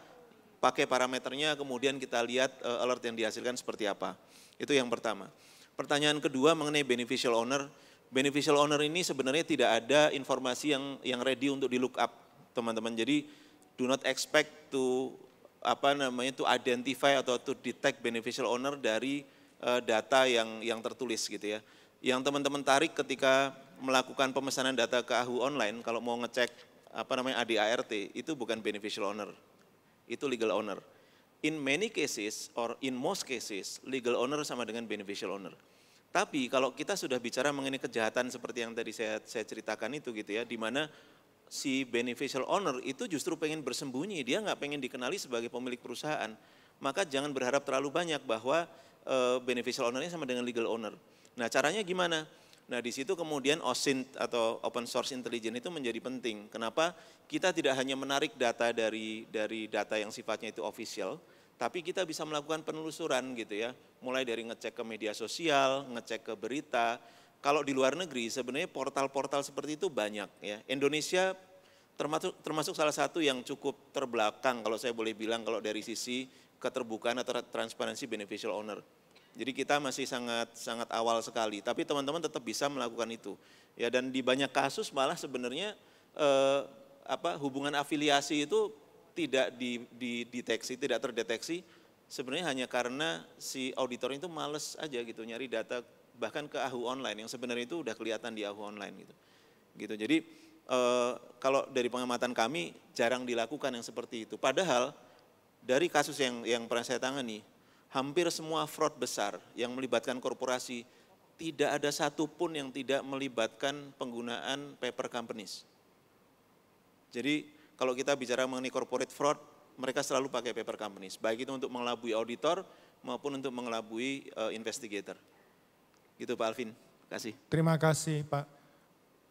pakai parameternya kemudian kita lihat uh, alert yang dihasilkan seperti apa. Itu yang pertama. Pertanyaan kedua mengenai beneficial owner. Beneficial owner ini sebenarnya tidak ada informasi yang yang ready untuk di look up, teman-teman. Jadi do not expect to apa namanya itu identify atau to detect beneficial owner dari uh, data yang yang tertulis gitu ya. Yang teman-teman tarik ketika melakukan pemesanan data ke AHU online kalau mau ngecek apa namanya ADART itu bukan beneficial owner. Itu legal owner. In many cases or in most cases legal owner sama dengan beneficial owner. Tapi kalau kita sudah bicara mengenai kejahatan seperti yang tadi saya saya ceritakan itu gitu ya di mana si beneficial owner itu justru pengen bersembunyi, dia nggak pengen dikenali sebagai pemilik perusahaan. Maka jangan berharap terlalu banyak bahwa e, beneficial ownernya sama dengan legal owner. Nah caranya gimana? Nah di situ kemudian OSINT atau Open Source Intelligence itu menjadi penting. Kenapa? Kita tidak hanya menarik data dari dari data yang sifatnya itu official, tapi kita bisa melakukan penelusuran gitu ya. Mulai dari ngecek ke media sosial, ngecek ke berita, kalau di luar negeri sebenarnya portal-portal seperti itu banyak ya. Indonesia termasuk termasuk salah satu yang cukup terbelakang kalau saya boleh bilang kalau dari sisi keterbukaan atau transparansi beneficial owner. Jadi kita masih sangat sangat awal sekali, tapi teman-teman tetap bisa melakukan itu. Ya dan di banyak kasus malah sebenarnya eh, apa hubungan afiliasi itu tidak dideteksi, tidak terdeteksi sebenarnya hanya karena si auditor itu males aja gitu nyari data bahkan ke ahu online yang sebenarnya itu udah kelihatan di ahu online gitu. Gitu. Jadi e, kalau dari pengamatan kami jarang dilakukan yang seperti itu. Padahal dari kasus yang yang pernah saya tangani, hampir semua fraud besar yang melibatkan korporasi tidak ada satupun yang tidak melibatkan penggunaan paper companies. Jadi kalau kita bicara mengenai corporate fraud, mereka selalu pakai paper companies, baik itu untuk mengelabui auditor maupun untuk mengelabui uh, investigator. Gitu Pak Alvin. Terima kasih. Terima kasih Pak.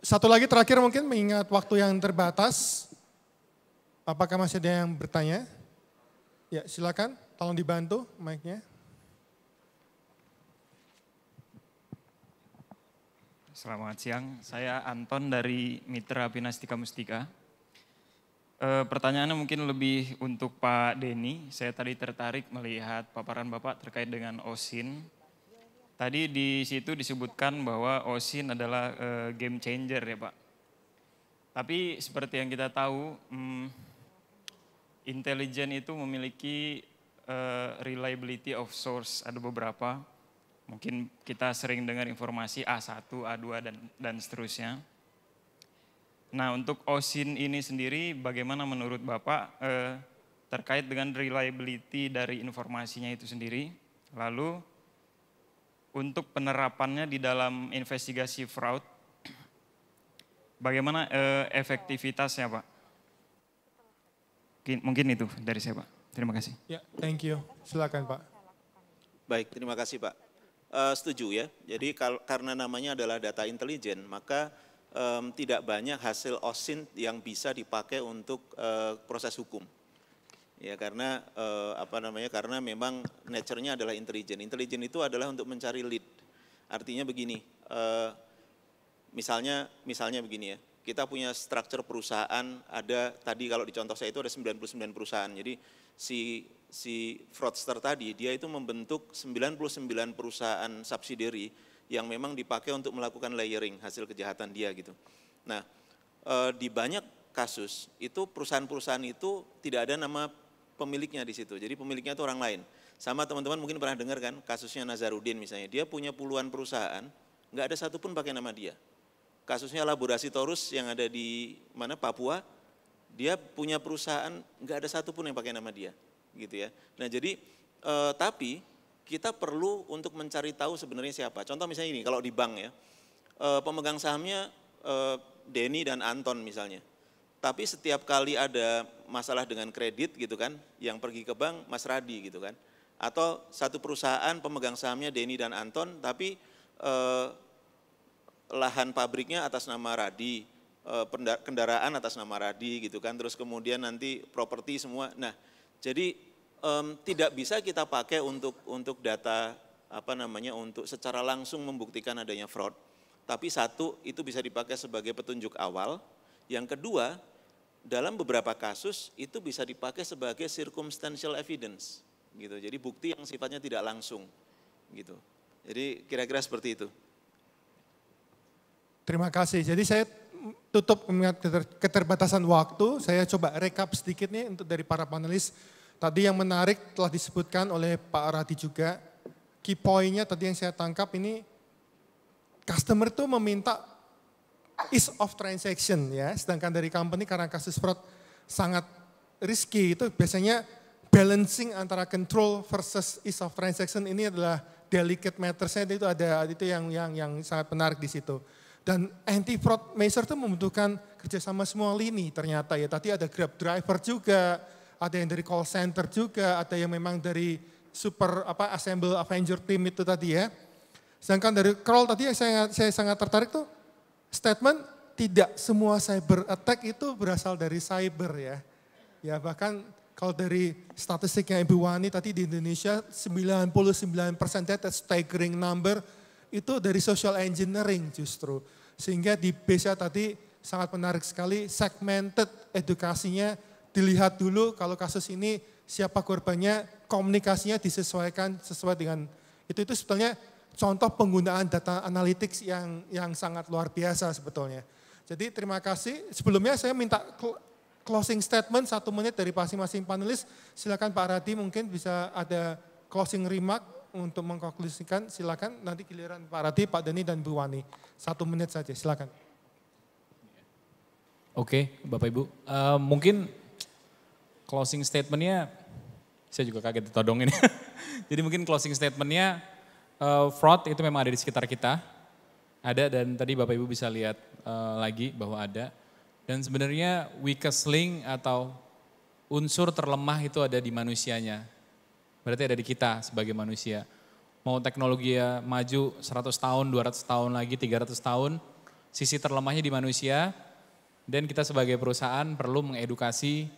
Satu lagi terakhir mungkin mengingat waktu yang terbatas. Apakah masih ada yang bertanya? Ya silakan, tolong dibantu mic-nya. Selamat siang, saya Anton dari Mitra Pinastika Mustika. E, pertanyaannya mungkin lebih untuk Pak Denny. Saya tadi tertarik melihat paparan Bapak terkait dengan OSIN Tadi di situ disebutkan bahwa OSIN adalah uh, game changer ya Pak. Tapi seperti yang kita tahu, hmm, intelijen itu memiliki uh, reliability of source ada beberapa. Mungkin kita sering dengar informasi A1, A2 dan dan seterusnya. Nah, untuk OSIN ini sendiri bagaimana menurut Bapak eh, terkait dengan reliability dari informasinya itu sendiri? Lalu untuk penerapannya di dalam investigasi fraud. Bagaimana eh, efektivitasnya, Pak? Mungkin, mungkin itu dari saya, Pak. Terima kasih. Ya, thank you. Silakan, Pak. Baik, terima kasih, Pak. Uh, setuju ya. Jadi kal- karena namanya adalah data intelijen, maka um, tidak banyak hasil OSINT yang bisa dipakai untuk uh, proses hukum ya karena eh, apa namanya karena memang nature-nya adalah intelijen. Intelijen itu adalah untuk mencari lead. Artinya begini, eh, misalnya misalnya begini ya, kita punya struktur perusahaan ada tadi kalau dicontoh saya itu ada 99 perusahaan. Jadi si si fraudster tadi dia itu membentuk 99 perusahaan subsidiary yang memang dipakai untuk melakukan layering hasil kejahatan dia gitu. Nah, eh, di banyak kasus itu perusahaan-perusahaan itu tidak ada nama pemiliknya di situ. Jadi pemiliknya itu orang lain. Sama teman-teman mungkin pernah dengar kan kasusnya Nazarudin misalnya. Dia punya puluhan perusahaan, nggak ada satupun pakai nama dia. Kasusnya Laborasi Torus yang ada di mana Papua, dia punya perusahaan nggak ada satupun yang pakai nama dia, gitu ya. Nah jadi e, tapi kita perlu untuk mencari tahu sebenarnya siapa. Contoh misalnya ini kalau di bank ya, e, pemegang sahamnya e, Denny dan Anton misalnya. Tapi setiap kali ada masalah dengan kredit gitu kan, yang pergi ke bank Mas Radi gitu kan. Atau satu perusahaan pemegang sahamnya Denny dan Anton, tapi eh, lahan pabriknya atas nama Radi, eh, kendaraan atas nama Radi gitu kan, terus kemudian nanti properti semua. Nah, jadi eh, tidak bisa kita pakai untuk untuk data apa namanya untuk secara langsung membuktikan adanya fraud. Tapi satu itu bisa dipakai sebagai petunjuk awal. Yang kedua, dalam beberapa kasus itu bisa dipakai sebagai circumstantial evidence gitu. Jadi bukti yang sifatnya tidak langsung gitu. Jadi kira-kira seperti itu. Terima kasih. Jadi saya tutup keterbatasan waktu, saya coba rekap sedikit nih untuk dari para panelis. Tadi yang menarik telah disebutkan oleh Pak arati juga. Key point-nya tadi yang saya tangkap ini customer tuh meminta Is of transaction ya. Sedangkan dari company karena kasus fraud sangat risky itu biasanya balancing antara control versus is of transaction ini adalah delicate mattersnya itu ada itu yang yang yang sangat menarik di situ. Dan anti fraud measure itu membutuhkan kerjasama semua lini ternyata ya. Tadi ada grab driver juga, ada yang dari call center juga, ada yang memang dari super apa assemble Avenger team itu tadi ya. Sedangkan dari crawl tadi yang saya saya sangat tertarik tuh statement tidak semua cyber attack itu berasal dari cyber ya. Ya bahkan kalau dari statistik yang Ibu Wani tadi di Indonesia 99% that's staggering number itu dari social engineering justru. Sehingga di BCA tadi sangat menarik sekali segmented edukasinya dilihat dulu kalau kasus ini siapa korbannya, komunikasinya disesuaikan sesuai dengan itu itu sebetulnya contoh penggunaan data analytics yang yang sangat luar biasa sebetulnya. Jadi terima kasih. Sebelumnya saya minta closing statement satu menit dari masing-masing panelis. Silakan Pak Radi mungkin bisa ada closing remark untuk mengkonklusikan. Silakan nanti giliran Pak Radi, Pak Deni dan Bu Wani. Satu menit saja. Silakan. Oke, Bapak Ibu. Uh, mungkin closing statementnya saya juga kaget ditodongin. Jadi mungkin closing statementnya uh, fraud itu memang ada di sekitar kita. Ada dan tadi Bapak Ibu bisa lihat uh, lagi bahwa ada. Dan sebenarnya weakest link atau unsur terlemah itu ada di manusianya. Berarti ada di kita sebagai manusia. Mau teknologi ya maju 100 tahun, 200 tahun lagi, 300 tahun, sisi terlemahnya di manusia. Dan kita sebagai perusahaan perlu mengedukasi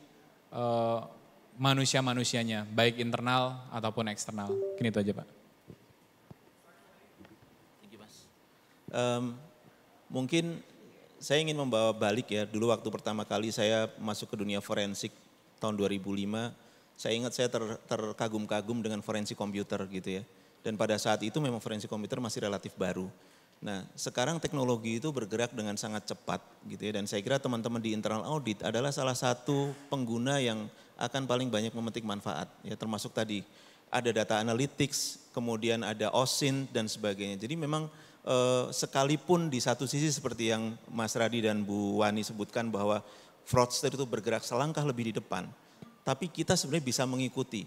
uh, manusia-manusianya, baik internal ataupun eksternal. Kini itu aja Pak. um, mungkin saya ingin membawa balik ya. Dulu waktu pertama kali saya masuk ke dunia forensik tahun 2005, saya ingat saya ter, terkagum-kagum dengan forensik komputer gitu ya. Dan pada saat itu memang forensik komputer masih relatif baru. Nah, sekarang teknologi itu bergerak dengan sangat cepat gitu ya dan saya kira teman-teman di internal audit adalah salah satu pengguna yang akan paling banyak memetik manfaat ya termasuk tadi ada data analytics, kemudian ada OSINT dan sebagainya. Jadi memang Eh, sekalipun di satu sisi seperti yang Mas Radi dan Bu Wani sebutkan bahwa fraudster itu bergerak selangkah lebih di depan, tapi kita sebenarnya bisa mengikuti.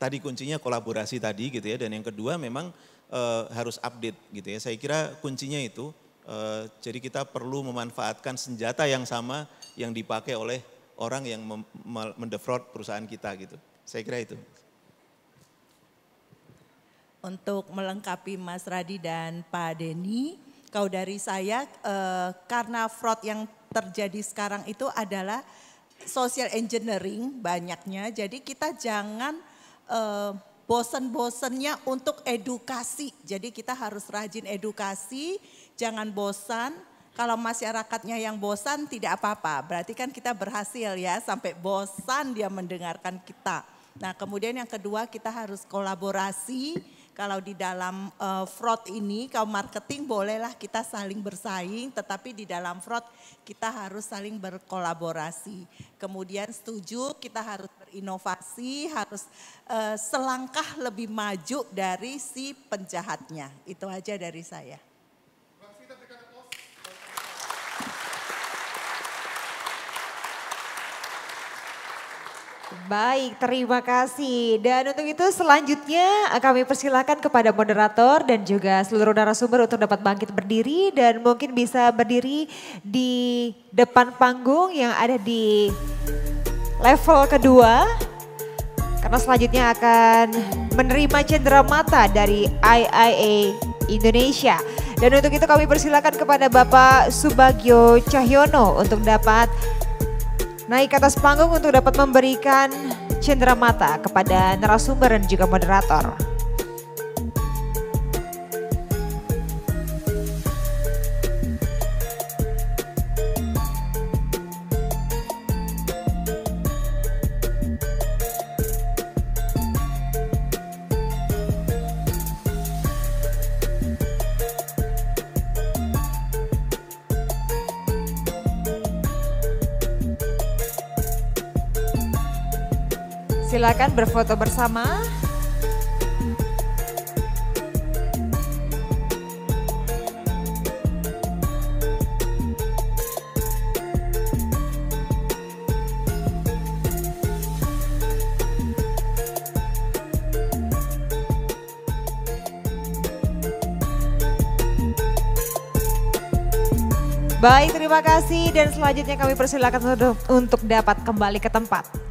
Tadi kuncinya kolaborasi tadi gitu ya, dan yang kedua memang e, harus update gitu ya. Saya kira kuncinya itu, e, jadi kita perlu memanfaatkan senjata yang sama yang dipakai oleh orang yang mendefraud perusahaan kita gitu. Saya kira itu untuk melengkapi Mas Radi dan Pak Denny. Kau dari saya eh, karena fraud yang terjadi sekarang itu adalah social engineering banyaknya. Jadi kita jangan eh, bosen-bosennya untuk edukasi. Jadi kita harus rajin edukasi, jangan bosan. Kalau masyarakatnya yang bosan tidak apa-apa, berarti kan kita berhasil ya sampai bosan dia mendengarkan kita. Nah kemudian yang kedua kita harus kolaborasi kalau di dalam uh, fraud ini kalau marketing bolehlah kita saling bersaing tetapi di dalam fraud kita harus saling berkolaborasi. Kemudian setuju kita harus berinovasi, harus uh, selangkah lebih maju dari si penjahatnya. Itu aja dari saya. Baik, terima kasih. Dan untuk itu selanjutnya kami persilakan kepada moderator dan juga seluruh narasumber untuk dapat bangkit berdiri dan mungkin bisa berdiri di depan panggung yang ada di level kedua. Karena selanjutnya akan menerima cendera mata dari IIA Indonesia. Dan untuk itu kami persilakan kepada Bapak Subagio Cahyono untuk dapat naik ke atas panggung untuk dapat memberikan cendera mata kepada narasumber dan juga moderator. silakan berfoto bersama. Baik, terima kasih dan selanjutnya kami persilakan untuk dapat kembali ke tempat.